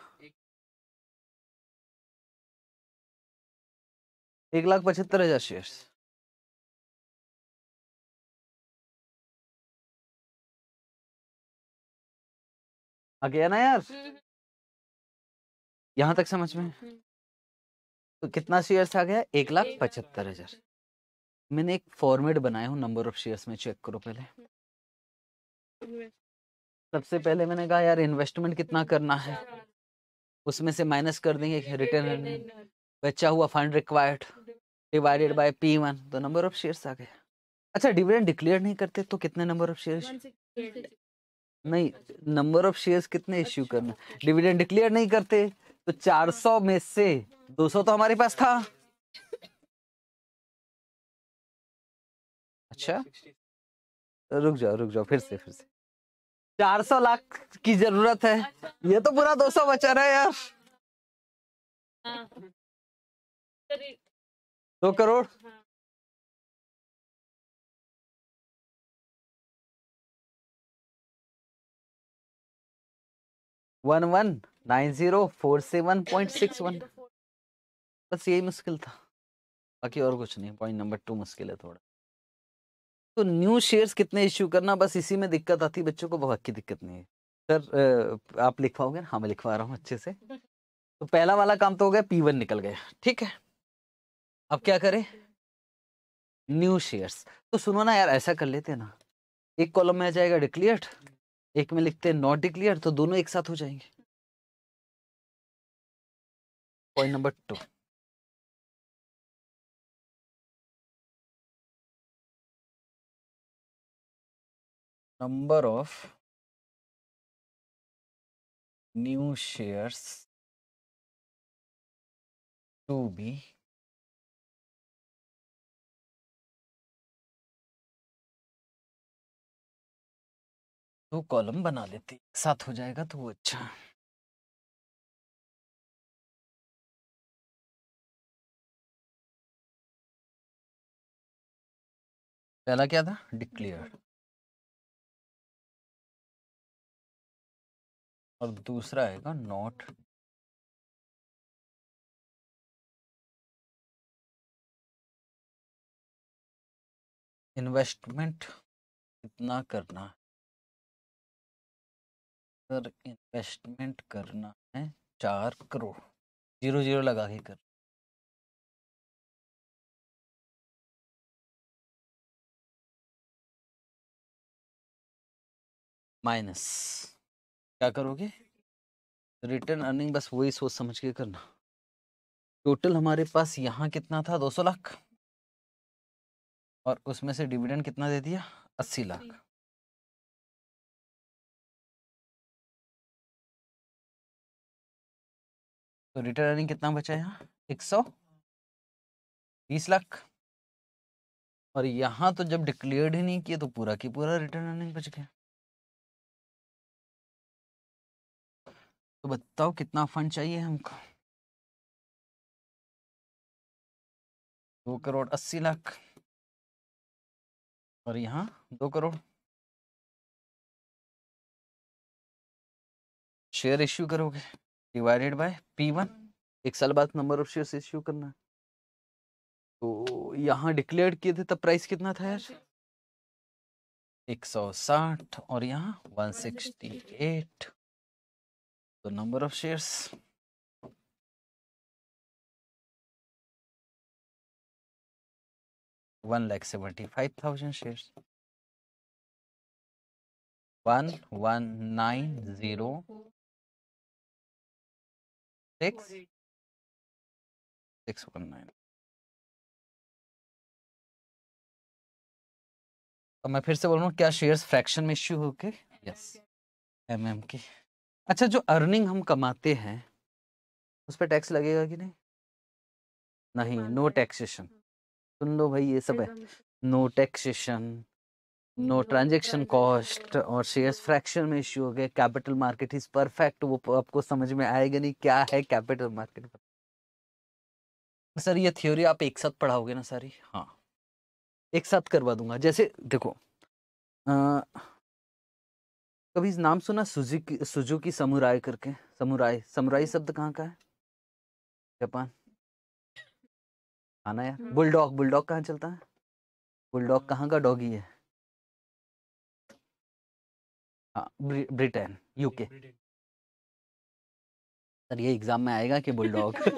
Speaker 1: एक लाख पचहत्तर हजार शेयर्स आ गया ना यार यहां तक समझ में तो
Speaker 2: कितना शेयर आ गया एक लाख पचहत्तर हजार मैंने एक फॉर्मेट बनाया हूँ नंबर ऑफ शेयर्स में चेक करो पहले सबसे पहले मैंने कहा यार इन्वेस्टमेंट कितना करना है अच्छा। उसमें से माइनस कर देंगे रिटर्न बचा हुआ fund required divided by P one तो नंबर ऑफ शेयर्स आ गया अच्छा डिविडेंड डिक्लेयर नहीं करते तो कितने नंबर ऑफ शेयर्स नहीं नंबर ऑफ शेयर्स कितने इश्यू अच्छा, करना डिविडेंड डिक्लेयर नहीं करते तो 400 में से 200 तो हमारे पास था अच्छा रुक जाओ रुक जाओ फिर से फिर से 400 लाख की जरूरत है ये तो पूरा 200 बचा रहा है यार
Speaker 1: हाँ। दो करोड़ हाँ।
Speaker 2: One one nine zero four seven point six one बस यही मुश्किल था बाकी और कुछ नहीं पॉइंट नंबर टू मुश्किल है थोड़ा तो न्यू शेयर्स कितने इश्यू करना बस इसी में दिक्कत आती बच्चों को बहुत की दिक्कत नहीं है सर आप लिखवाओगे ना हाँ मैं लिखवा रहा हूँ अच्छे से तो पहला वाला काम तो हो गया पी वन निकल गया ठीक है अब क्या करें न्यू शेयर्स तो सुनो ना यार ऐसा कर लेते ना एक कॉलम में आ जाएगा डिक्लेयर्ड एक में लिखते हैं नॉट डिक्लियर तो दोनों एक साथ हो जाएंगे
Speaker 1: point number two number of new shares to be दो तो कॉलम बना लेती साथ हो जाएगा तो वो अच्छा पहला क्या था डिक्लेयर और दूसरा आएगा नॉट इन्वेस्टमेंट कितना करना सर इन्वेस्टमेंट करना है चार करोड़ जीरो जीरो लगा के कर
Speaker 2: माइनस क्या करोगे रिटर्न अर्निंग बस वही सोच समझ के करना टोटल हमारे पास यहाँ कितना था दो सौ लाख और उसमें से डिविडेंड कितना दे दिया अस्सी लाख तो रिटर्न अर्निंग कितना बचा यहाँ एक सौ बीस लाख और यहाँ तो जब डिक्लेयर्ड ही नहीं किया तो पूरा की पूरा रिटर्न अर्निंग बच गया तो बताओ कितना फंड चाहिए हमको
Speaker 1: दो करोड़ अस्सी लाख और यहाँ दो करोड़
Speaker 2: शेयर इश्यू करोगे डिवाइडेड बाय पी वन एक साल बाद नंबर ऑफ शेयर इश्यू करना तो यहाँ डिक्लेयर किए थे तब प्राइस कितना था यार 160 और यहाँ 168 तो number of shares one lakh seventy five thousand shares one one nine zero nine तो मैं फिर से बोल रहा हूँ क्या शेयर्स फ्रैक्शन में इश्यू होके यस एम एम के अच्छा जो अर्निंग हम कमाते हैं उस पर टैक्स लगेगा कि नहीं नहीं नो टैक्सेशन सुन लो भाई ये सब है no taxation no transaction cost और शेयर्स फ्रैक्शन में इश्यू हो गया कैपिटल मार्केट इज परफेक्ट वो आपको समझ में आएगा नहीं क्या है कैपिटल मार्केट सर ये थ्योरी आप एक साथ पढ़ाओगे ना सारी हाँ एक साथ करवा दूंगा जैसे देखो आ, कभी नाम सुना सुजुकी सुजुकी समुराय करके समुराय समुराई शब्द कहाँ का है जापान आना यार hmm. बुलडॉग बुलडॉग कहाँ चलता है
Speaker 1: बुलडॉग कहाँ का डॉगी है ब्रिटेन यूके सर ये एग्जाम में आएगा कि बुलडॉग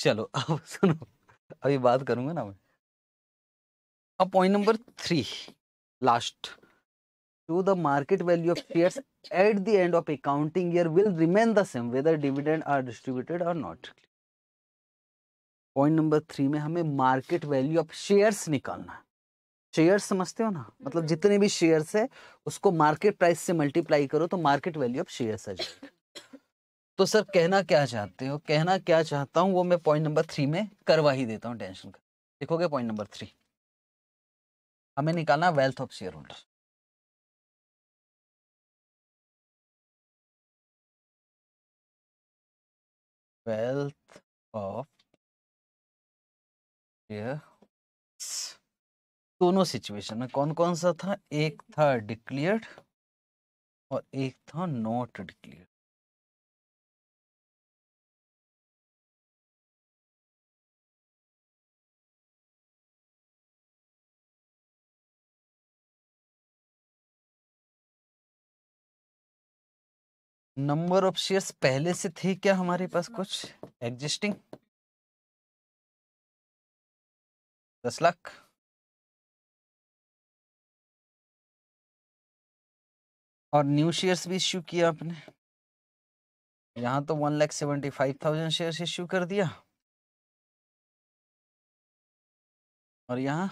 Speaker 2: चलो अब सुनो अभी बात करूंगा ना मैं अब point number three last to the market value of shares at the end of accounting year will remain the same whether dividend are distributed or not point number three में हमें मार्केट वैल्यू ऑफ शेयर्स निकालना है शेयर समझते हो ना मतलब हम्म। जितने भी शेयर्स है उसको मार्केट प्राइस से मल्टीप्लाई करो तो मार्केट वैल्यू ऑफ शेयर्स आ जाएगा तो सर कहना क्या चाहते हो कहना क्या चाहता हूँ वो मैं पॉइंट नंबर थ्री में करवा ही देता हूँ टेंशन का देखोगे पॉइंट नंबर थ्री हमें निकालना wealth of shareholder wealth of yeah. दोनों सिचुएशन में कौन कौन सा था एक था डिक्लेयर्ड और एक था not declare
Speaker 1: number of shares पहले से थे क्या हमारे पास हाँ। कुछ एग्जिस्टिंग दस लाख
Speaker 2: और न्यू शेयर्स भी इश्यू किया आपने यहाँ तो one lakh seventy five thousand share issue कर दिया और यहाँ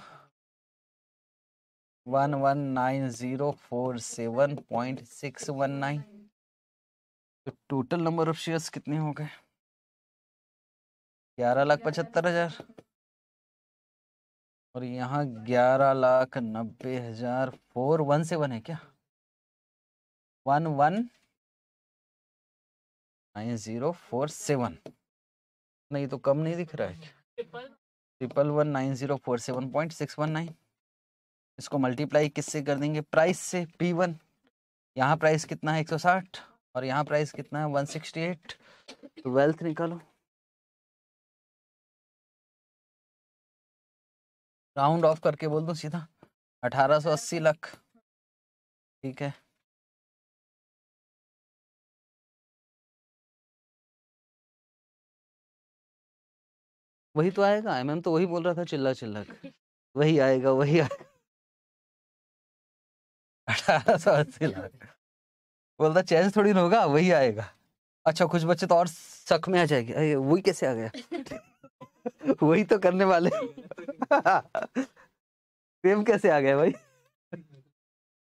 Speaker 2: one one nine zero four seven point six one nine तो टोटल नंबर ऑफ शेयर्स कितने हो गए ग्यारह लाख पचहत्तर हजार और यहाँ ग्यारह लाख नब्बे हजार फोर वन सेवन है क्या one one nine zero four seven नहीं तो कम नहीं दिख रहा है triple one nine zero four seven point six one nine इसको मल्टीप्लाई किससे कर देंगे प्राइस से पी वन यहाँ प्राइस कितना है एक सौ साठ और यहाँ प्राइस कितना है 168 एट ट्वेल्थ निकालो
Speaker 1: राउंड ऑफ करके बोल दो सीधा 1880 लाख ठीक है
Speaker 2: वही तो आएगा आई मैम तो वही बोल रहा था चिल्ला चिल्ला वही आएगा वही आएगा अठारह सौ अस्सी लाख बोलता चेस थोड़ी होगा वही आएगा अच्छा कुछ बच्चे तो और शक में आ जाएंगे अरे वही कैसे आ गया वही तो करने वाले प्रेम कैसे आ गया भाई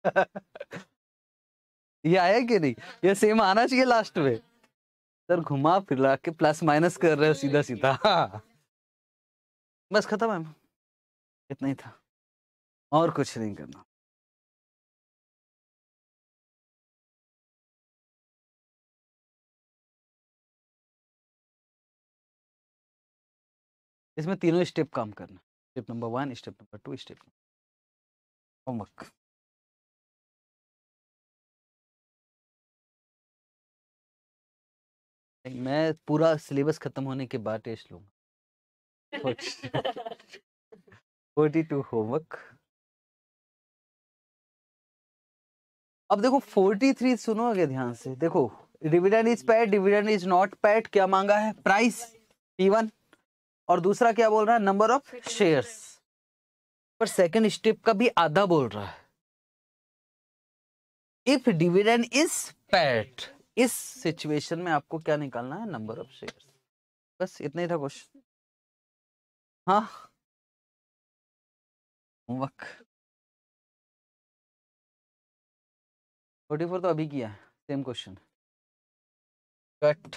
Speaker 2: ये आया कि नहीं ये सेम आना चाहिए लास्ट में सर घुमा फिर के प्लस माइनस कर रहे हो सीधा सीधा बस खत्म है
Speaker 1: इतना ही था और कुछ नहीं करना इसमें तीनों स्टेप काम करना step number one step number two step homework
Speaker 2: मैं पूरा सिलेबस खत्म होने के बाद टेस्ट लूंगा फोर्टी टू होमवर्क अब देखो फोर्टी थ्री सुनोगे ध्यान से देखो dividend is paid dividend is not paid क्या मांगा है प्राइस पी वन और दूसरा क्या बोल रहा है नंबर ऑफ शेयर्स पर सेकंड स्टेप का भी आधा बोल रहा है इफ डिविडेंड इज पैट इस सिचुएशन में आपको क्या निकालना है नंबर ऑफ शेयर्स बस इतना ही था क्वेश्चन हाँ
Speaker 1: फोर्टी फोर तो अभी किया same question cut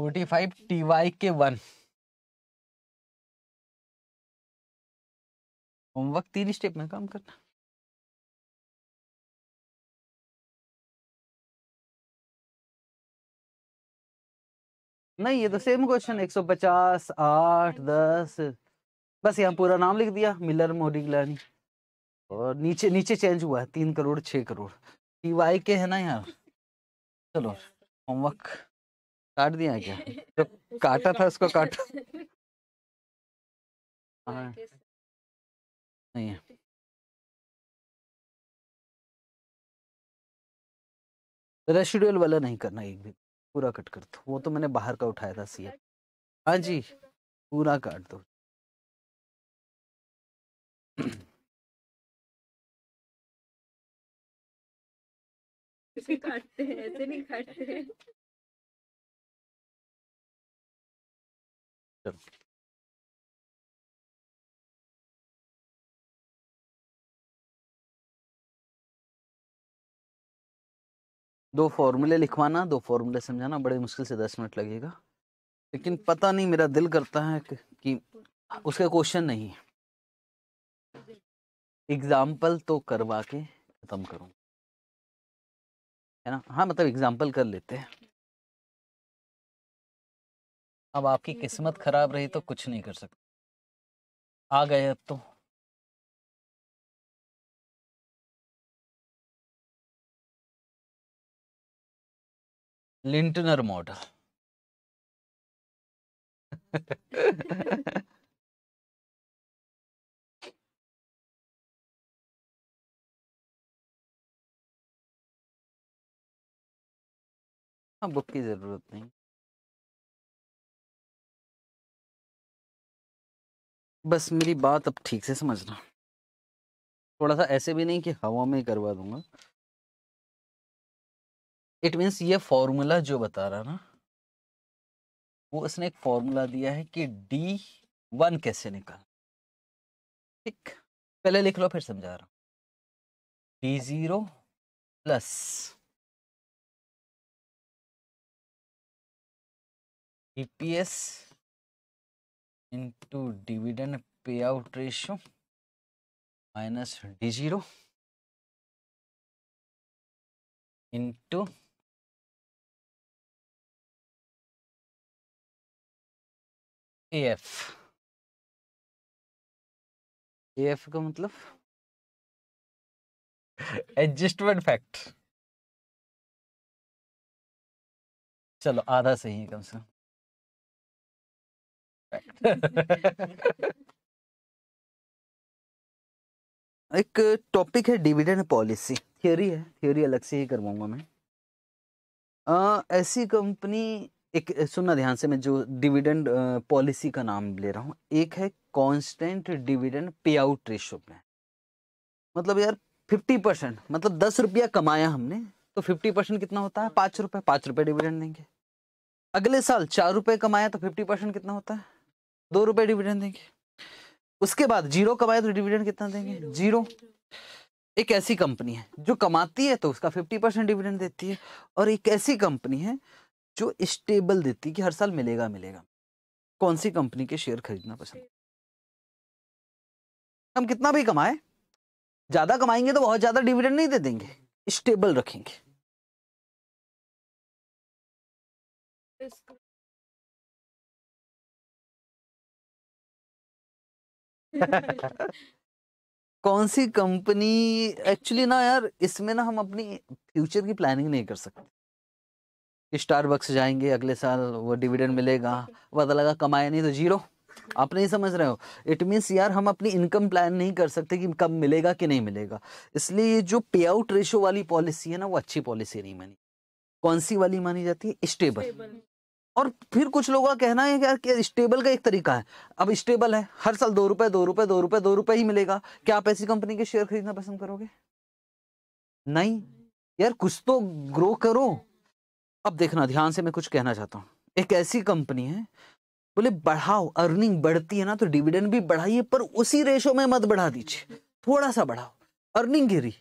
Speaker 1: forty five T Y K one homework तीन स्टेप में काम करना
Speaker 2: नहीं ये तो सेम क्वेश्चन एक सौ पचास आठ दस बस यहाँ पूरा नाम लिख दिया मिलर मोरी गिलानी और नीचे नीचे चेंज हुआ है तीन करोड़ छः करोड़ टी वाई के है ना यहाँ चलो होमवर्क काट दिया क्या जो तो काटा था उसको काट
Speaker 1: हाँ। नहीं है
Speaker 2: वाला नहीं करना एक भी पूरा कट कर दो वो तो मैंने बाहर का उठाया था सीए हाँ जी तो? पूरा काट दो काटते हैं ऐसे नहीं काटते हैं दो फॉर्मूले लिखवाना दो फॉर्मूले समझाना बड़े मुश्किल से दस मिनट लगेगा लेकिन पता नहीं मेरा दिल करता है कि उसका क्वेश्चन नहीं है एग्जाम्पल तो करवा के ख़त्म करूँ है ना हाँ मतलब एग्जाम्पल कर लेते हैं अब आपकी किस्मत खराब रही तो कुछ नहीं कर सकते
Speaker 1: आ गए अब तो लिंटनर मॉडल हाँ बुक की ज़रूरत नहीं बस मेरी बात अब ठीक से समझना
Speaker 2: थोड़ा सा ऐसे भी नहीं कि हवा में करवा दूंगा इट मीन्स ये फॉर्मूला जो बता रहा ना वो इसने एक फॉर्मूला दिया है कि डी वन कैसे निकाल ठीक पहले लिख लो फिर समझा रहा D zero plus
Speaker 1: D P S into dividend पे out ratio minus D zero into F F का मतलब एडजस्टमेंट फैक्ट चलो आधा सही है कम से कम
Speaker 2: एक टॉपिक है डिविडेंड पॉलिसी थियोरी है थियोरी अलग से ही करवाऊंगा मैं आ, ऐसी कंपनी एक सुनना ध्यान से मैं जो डिविडेंड पॉलिसी का नाम ले रहा हूँ एक है कांस्टेंट डिविडेंड पे आउट रेशो प्लान मतलब यार फिफ्टी परसेंट मतलब दस रुपया कमाया हमने तो फिफ्टी परसेंट कितना होता है पाँच रुपये पाँच रुपये डिविडेंड देंगे अगले साल चार रुपये कमाया तो फिफ्टी परसेंट कितना होता है दो रुपए डिविडेंड देंगे उसके बाद जीरो कमाए तो डिविडेंड कितना देंगे जीरो एक ऐसी कंपनी है जो कमाती है तो उसका फिफ्टी परसेंट डिविडेंड देती है और एक ऐसी कंपनी है जो स्टेबल देती है कि हर साल मिलेगा मिलेगा कौन सी कंपनी के शेयर खरीदना पसंद हम कितना भी कमाए ज्यादा कमाएंगे तो बहुत ज्यादा डिविडेंड नहीं दे देंगे स्टेबल रखेंगे कौन सी कंपनी एक्चुअली ना यार इसमें ना हम अपनी फ्यूचर की प्लानिंग नहीं कर सकते स्टारबक्स जाएंगे अगले साल वो डिविडेंड मिलेगा पता लगा कमाया नहीं तो जीरो आप नहीं समझ रहे हो इट मीन्स यार हम अपनी इनकम प्लान नहीं कर सकते कि कब मिलेगा कि नहीं मिलेगा इसलिए जो पे आउट रेशो वाली पॉलिसी है ना वो अच्छी पॉलिसी नहीं मानी कौन सी वाली मानी जाती है स्टेबल और फिर कुछ लोगों का कहना है यार कि स्टेबल का एक तरीका है अब स्टेबल है हर साल दो रुपए दो रुपए दो रुपए दो रुपए ही मिलेगा क्या आप ऐसी कंपनी के शेयर खरीदना पसंद करोगे नहीं यार कुछ तो ग्रो करो अब देखना ध्यान से मैं कुछ कहना चाहता हूँ एक ऐसी कंपनी है बोले बढ़ाओ अर्निंग बढ़ती है ना तो डिविडेंड भी बढ़ाइए पर उसी रेशो में मत बढ़ा दीजिए थोड़ा सा बढ़ाओ अर्निंग गिरी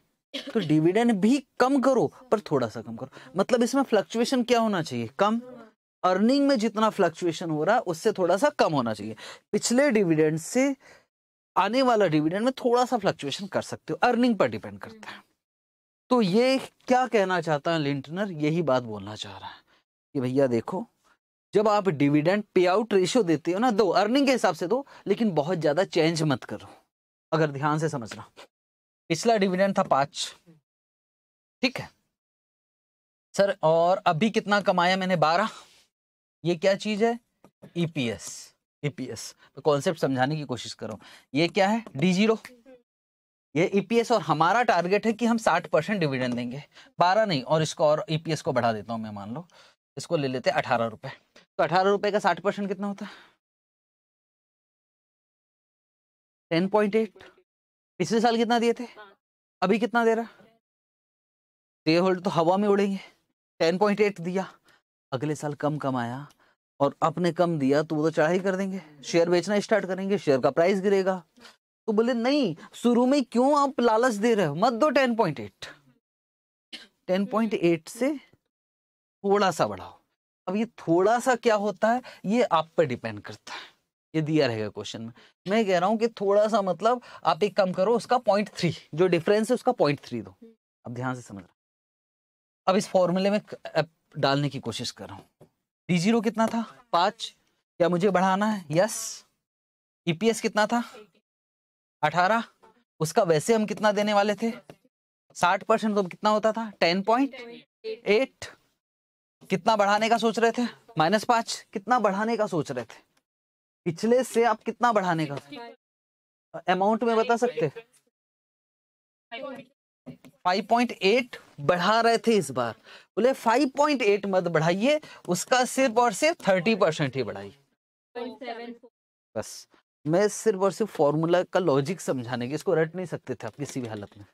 Speaker 2: तो डिविडेंड भी कम करो पर थोड़ा सा कम करो मतलब इसमें फ्लक्चुएशन क्या होना चाहिए कम अर्निंग में जितना फ्लक्चुएशन हो रहा है उससे थोड़ा सा कम होना चाहिए पिछले डिविडेंड से आने वाला डिविडेंड में थोड़ा सा फ्लक्चुएशन कर सकते हो अर्निंग पर डिपेंड करता है तो ये क्या कहना चाहता है लिंटनर यही बात बोलना चाह रहा है कि भैया देखो जब आप डिविडेंड पे आउट रेशियो देते हो ना दो अर्निंग के हिसाब से दो लेकिन बहुत ज़्यादा चेंज मत करो अगर ध्यान से समझ रहा पिछला डिविडेंड था पांच ठीक है सर और अभी कितना कमाया मैंने बारह ये क्या चीज़ है ईपीएस ईपीएस तो कॉन्सेप्ट समझाने की कोशिश करो ये क्या है डी जीरो ये ईपीएस e और हमारा टारगेट है कि हम 60 परसेंट डिविडेंड देंगे 12 नहीं और इसको और ईपीएस e को बढ़ा देता हूँ मैं मान लो इसको ले लेते हैं अठारह रुपये तो अठारह रुपये का साठ परसेंट कितना होता है टेन पॉइंट एट पिछले साल कितना दिए थे अभी कितना दे रहा दे होल्ड तो हवा में उड़ेंगे टेन पॉइंट एट दिया अगले साल कम कमाया और अपने कम दिया तो वो तो चढ़ाई कर देंगे शेयर बेचना स्टार्ट करेंगे शेयर का प्राइस गिरेगा तो बोले नहीं शुरू में क्यों आप लालच दे रहे हो मत दो ten point eight ten point eight से थोड़ा सा बढ़ाओ अब ये थोड़ा सा क्या होता है ये आप पर डिपेंड करता है ये दिया रहेगा क्वेश्चन में मैं कह रहा हूं कि थोड़ा सा मतलब आप एक कम करो उसका पॉइंट थ्री जो डिफरेंस है उसका पॉइंट थ्री दो अब ध्यान से समझ रहा अब इस फॉर्मूले में डालने की कोशिश कर रहा हूँ डी जीरो कितना था पाँच क्या मुझे बढ़ाना है यस ईपीएस e कितना था अठारह उसका वैसे हम कितना देने वाले थे साठ परसेंट तो कितना होता था टेन पॉइंट एट कितना बढ़ाने का सोच रहे थे माइनस पाँच कितना बढ़ाने का सोच रहे थे पिछले से आप कितना बढ़ाने
Speaker 3: का
Speaker 2: अमाउंट में बता सकते 5.8 बढ़ा रहे थे इस बार बोले 5.8 मत बढ़ाइए उसका सिर्फ और सिर्फ 30 परसेंट ही
Speaker 3: बढ़ाइए
Speaker 2: बस मैं सिर्फ और सिर्फ फॉर्मूला का लॉजिक समझाने की इसको रट नहीं सकते थे आप किसी भी हालत में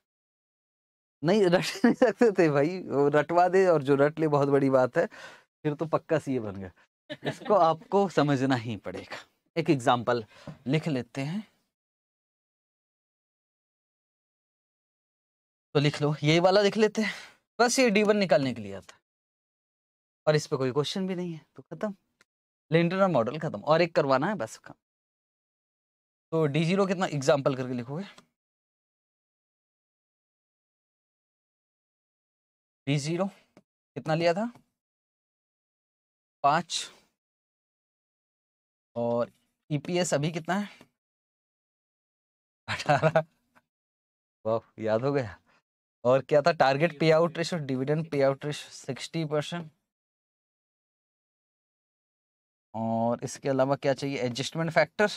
Speaker 2: नहीं रट नहीं सकते थे भाई रटवा दे और जो रट ले बहुत बड़ी बात है फिर तो पक्का सी बन गया इसको आपको समझना ही पड़ेगा एक एग्जाम्पल लिख लेते हैं तो लिख लो यही वाला लिख लेते हैं बस ये डी वन निकालने के लिए आता और इस पर कोई क्वेश्चन भी नहीं है तो खत्म लिंटनर मॉडल खत्म और एक करवाना है बस काम तो डी जीरो कितना एग्जाम्पल करके लिखोगे
Speaker 1: डी जीरो कितना लिया था पाँच
Speaker 2: और ईपीएस e अभी कितना है अठारह वाह याद हो गया और क्या था टारगेट पे आउट रेशो डिविडेंड पे आउट रेशो सिक्सटी परसेंट और इसके अलावा क्या चाहिए एडजस्टमेंट फैक्टर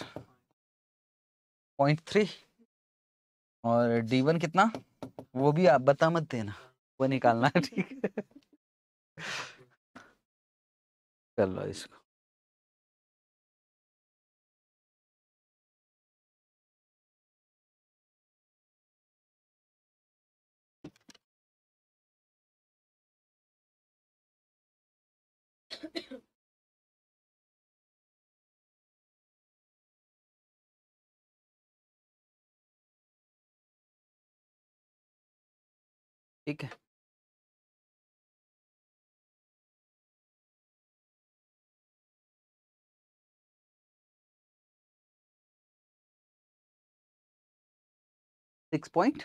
Speaker 2: पॉइंट थ्री और डी वन कितना वो भी आप बता मत देना वो निकालना ठीक है चलो इसको
Speaker 1: ठीक है six point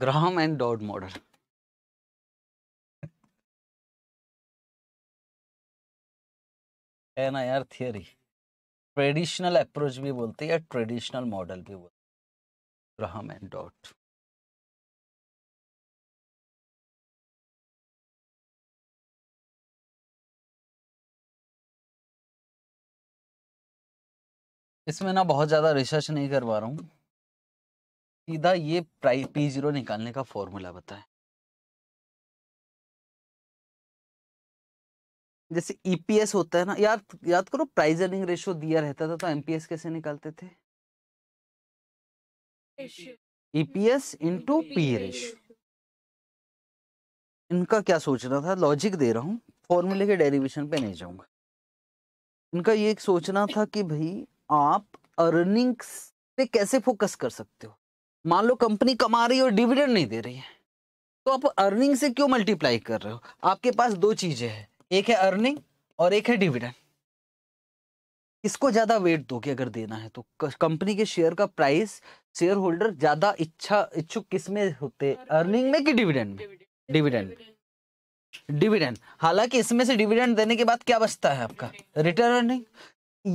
Speaker 1: Graham and Dodd model
Speaker 2: है ना यार थियरी ट्रेडिशनल अप्रोच भी बोलते हैं या ट्रेडिशनल मॉडल भी बोलते ग्राहम एंड डॉट इसमें ना बहुत ज़्यादा रिसर्च नहीं कर पा रहा हूँ सीधा ये प्राइस पी जीरो निकालने का फॉर्मूला बताए जैसे ईपीएस e होता है ना यार याद करो प्राइस अर्निंग रेशियो दिया रहता था तो एमपीएस कैसे निकालते थे ईपीएस इंटू पी रेशियो इनका क्या सोचना था लॉजिक दे रहा हूँ फॉर्मूले के डेरिवेशन पे नहीं जाऊंगा इनका ये सोचना था कि भाई आप अर्निंग्स पे कैसे फोकस कर सकते हो मान लो कंपनी कमा रही है और डिविडेंड नहीं दे रही है तो आप अर्निंग से क्यों मल्टीप्लाई कर रहे हो आपके पास दो चीजें हैं एक है अर्निंग और एक है डिविडेंड इसको ज्यादा वेट दोगे अगर देना है तो कंपनी के शेयर का प्राइस शेयर होल्डर ज्यादा इच्छा इच्छुक किसमें होते अर्निंग में कि डिविडेंड में डिविडेंड डिविडेंड हालांकि इसमें से डिविडेंड देने के बाद क्या बचता है आपका रिटर्न अर्निंग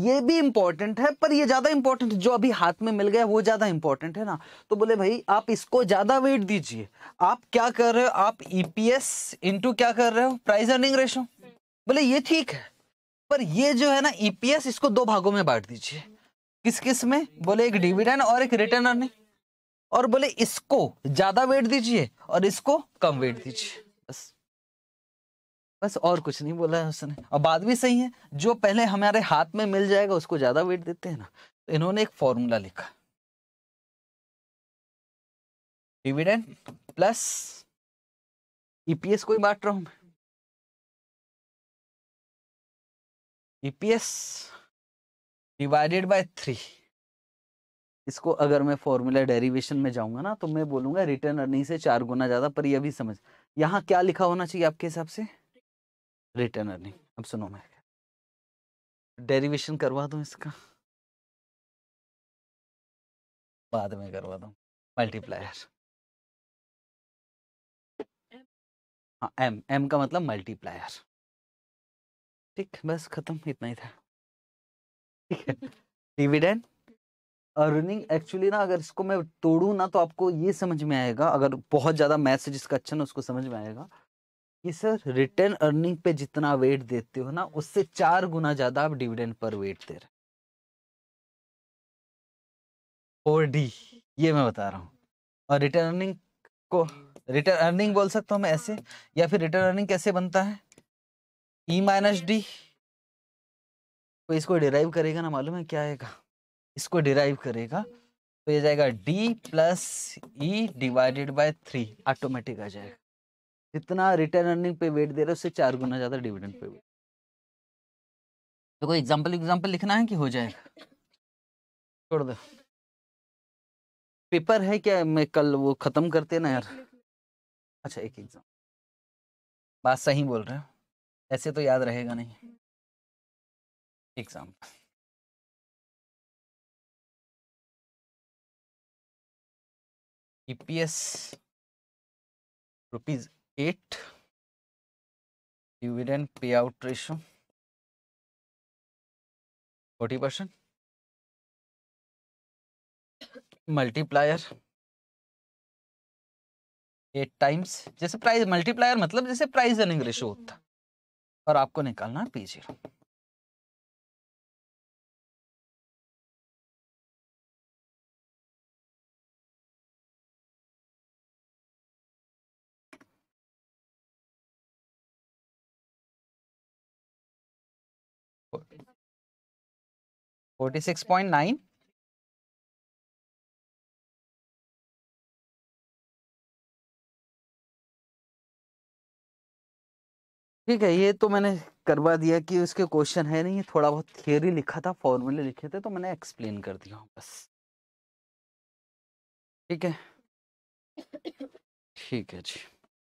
Speaker 2: ये भी इंपॉर्टेंट है पर ये ज्यादा इंपॉर्टेंट जो अभी हाथ में मिल गया वो ज्यादा इंपॉर्टेंट है ना तो बोले भाई आप इसको ज्यादा वेट दीजिए आप क्या कर रहे हो आप ईपीएस e इंटू क्या कर रहे हो प्राइस अर्निंग रेशो बोले ये ठीक है पर ये जो है ना ईपीएस e इसको दो भागों में बांट दीजिए किस किस में बोले एक डिविडेंड और एक रिटर्न अर्निंग और बोले इसको ज्यादा वेट दीजिए और इसको कम वेट दीजिए बस और कुछ नहीं बोला है उसने और बात भी सही है जो पहले हमारे हाथ में मिल जाएगा उसको ज़्यादा वेट देते हैं ना तो इन्होंने एक फॉर्मूला लिखा डिविडेंड प्लस ईपीएस को ही बांट रहा हूं मैं ईपीएस डिवाइडेड बाय थ्री इसको अगर मैं फॉर्मूला डेरिवेशन में जाऊंगा ना तो मैं बोलूंगा रिटर्न अर्निंग से चार गुना ज़्यादा पर यह भी समझ यहाँ क्या लिखा होना चाहिए आपके हिसाब से रिटर्न अर्निंग अब सुनो मैं डेरिवेशन करवा दूं इसका
Speaker 1: बाद में करवा दूं मल्टीप्लायर हाँ एम एम का मतलब मल्टीप्लायर
Speaker 2: ठीक बस खत्म इतना ही था ठीक है डिविडेंड अर्निंग एक्चुअली ना अगर इसको मैं तोड़ू ना तो आपको ये समझ में आएगा अगर बहुत ज्यादा मैथ से जिसका अच्छा ना उसको समझ में आएगा कि सर रिटर्न अर्निंग पे जितना वेट देते हो ना उससे चार गुना ज्यादा आप डिविडेंड पर वेट दे रहे फोर डी ये मैं बता रहा हूँ और रिटर्न अर्निंग को रिटर्न अर्निंग बोल सकता हूँ मैं ऐसे या फिर रिटर्न अर्निंग कैसे बनता है ई माइनस डी तो इसको डिराइव करेगा ना मालूम है क्या आएगा इसको डिराइव करेगा तो ये जाएगा D plus E divided by three automatic आ जाएगा जितना रिटर्न अर्निंग पे वेट दे रहे हो उससे चार गुना ज़्यादा डिविडेंड पे वेट तो कोई एग्जाम्पल एग्जांपल लिखना है कि हो जाएगा छोड़ दो पेपर है क्या मैं कल वो ख़त्म करते ना यार अच्छा एक एग्जाम बात सही बोल रहे हो
Speaker 1: ऐसे तो याद रहेगा नहीं example EPS rupees eight dividend payout ratio 40 percent multiplier
Speaker 2: eight times जैसे प्राइस मल्टीप्लायर मतलब जैसे प्राइस अर्निंग रेशियो होता और आपको निकालना है P zero
Speaker 1: forty six point nine
Speaker 2: ठीक है ये तो मैंने करवा दिया कि उसके क्वेश्चन है नहीं थोड़ा बहुत थियोरी लिखा था फॉर्मूले लिखे थे तो मैंने एक्सप्लेन कर दिया बस ठीक है
Speaker 1: ठीक है जी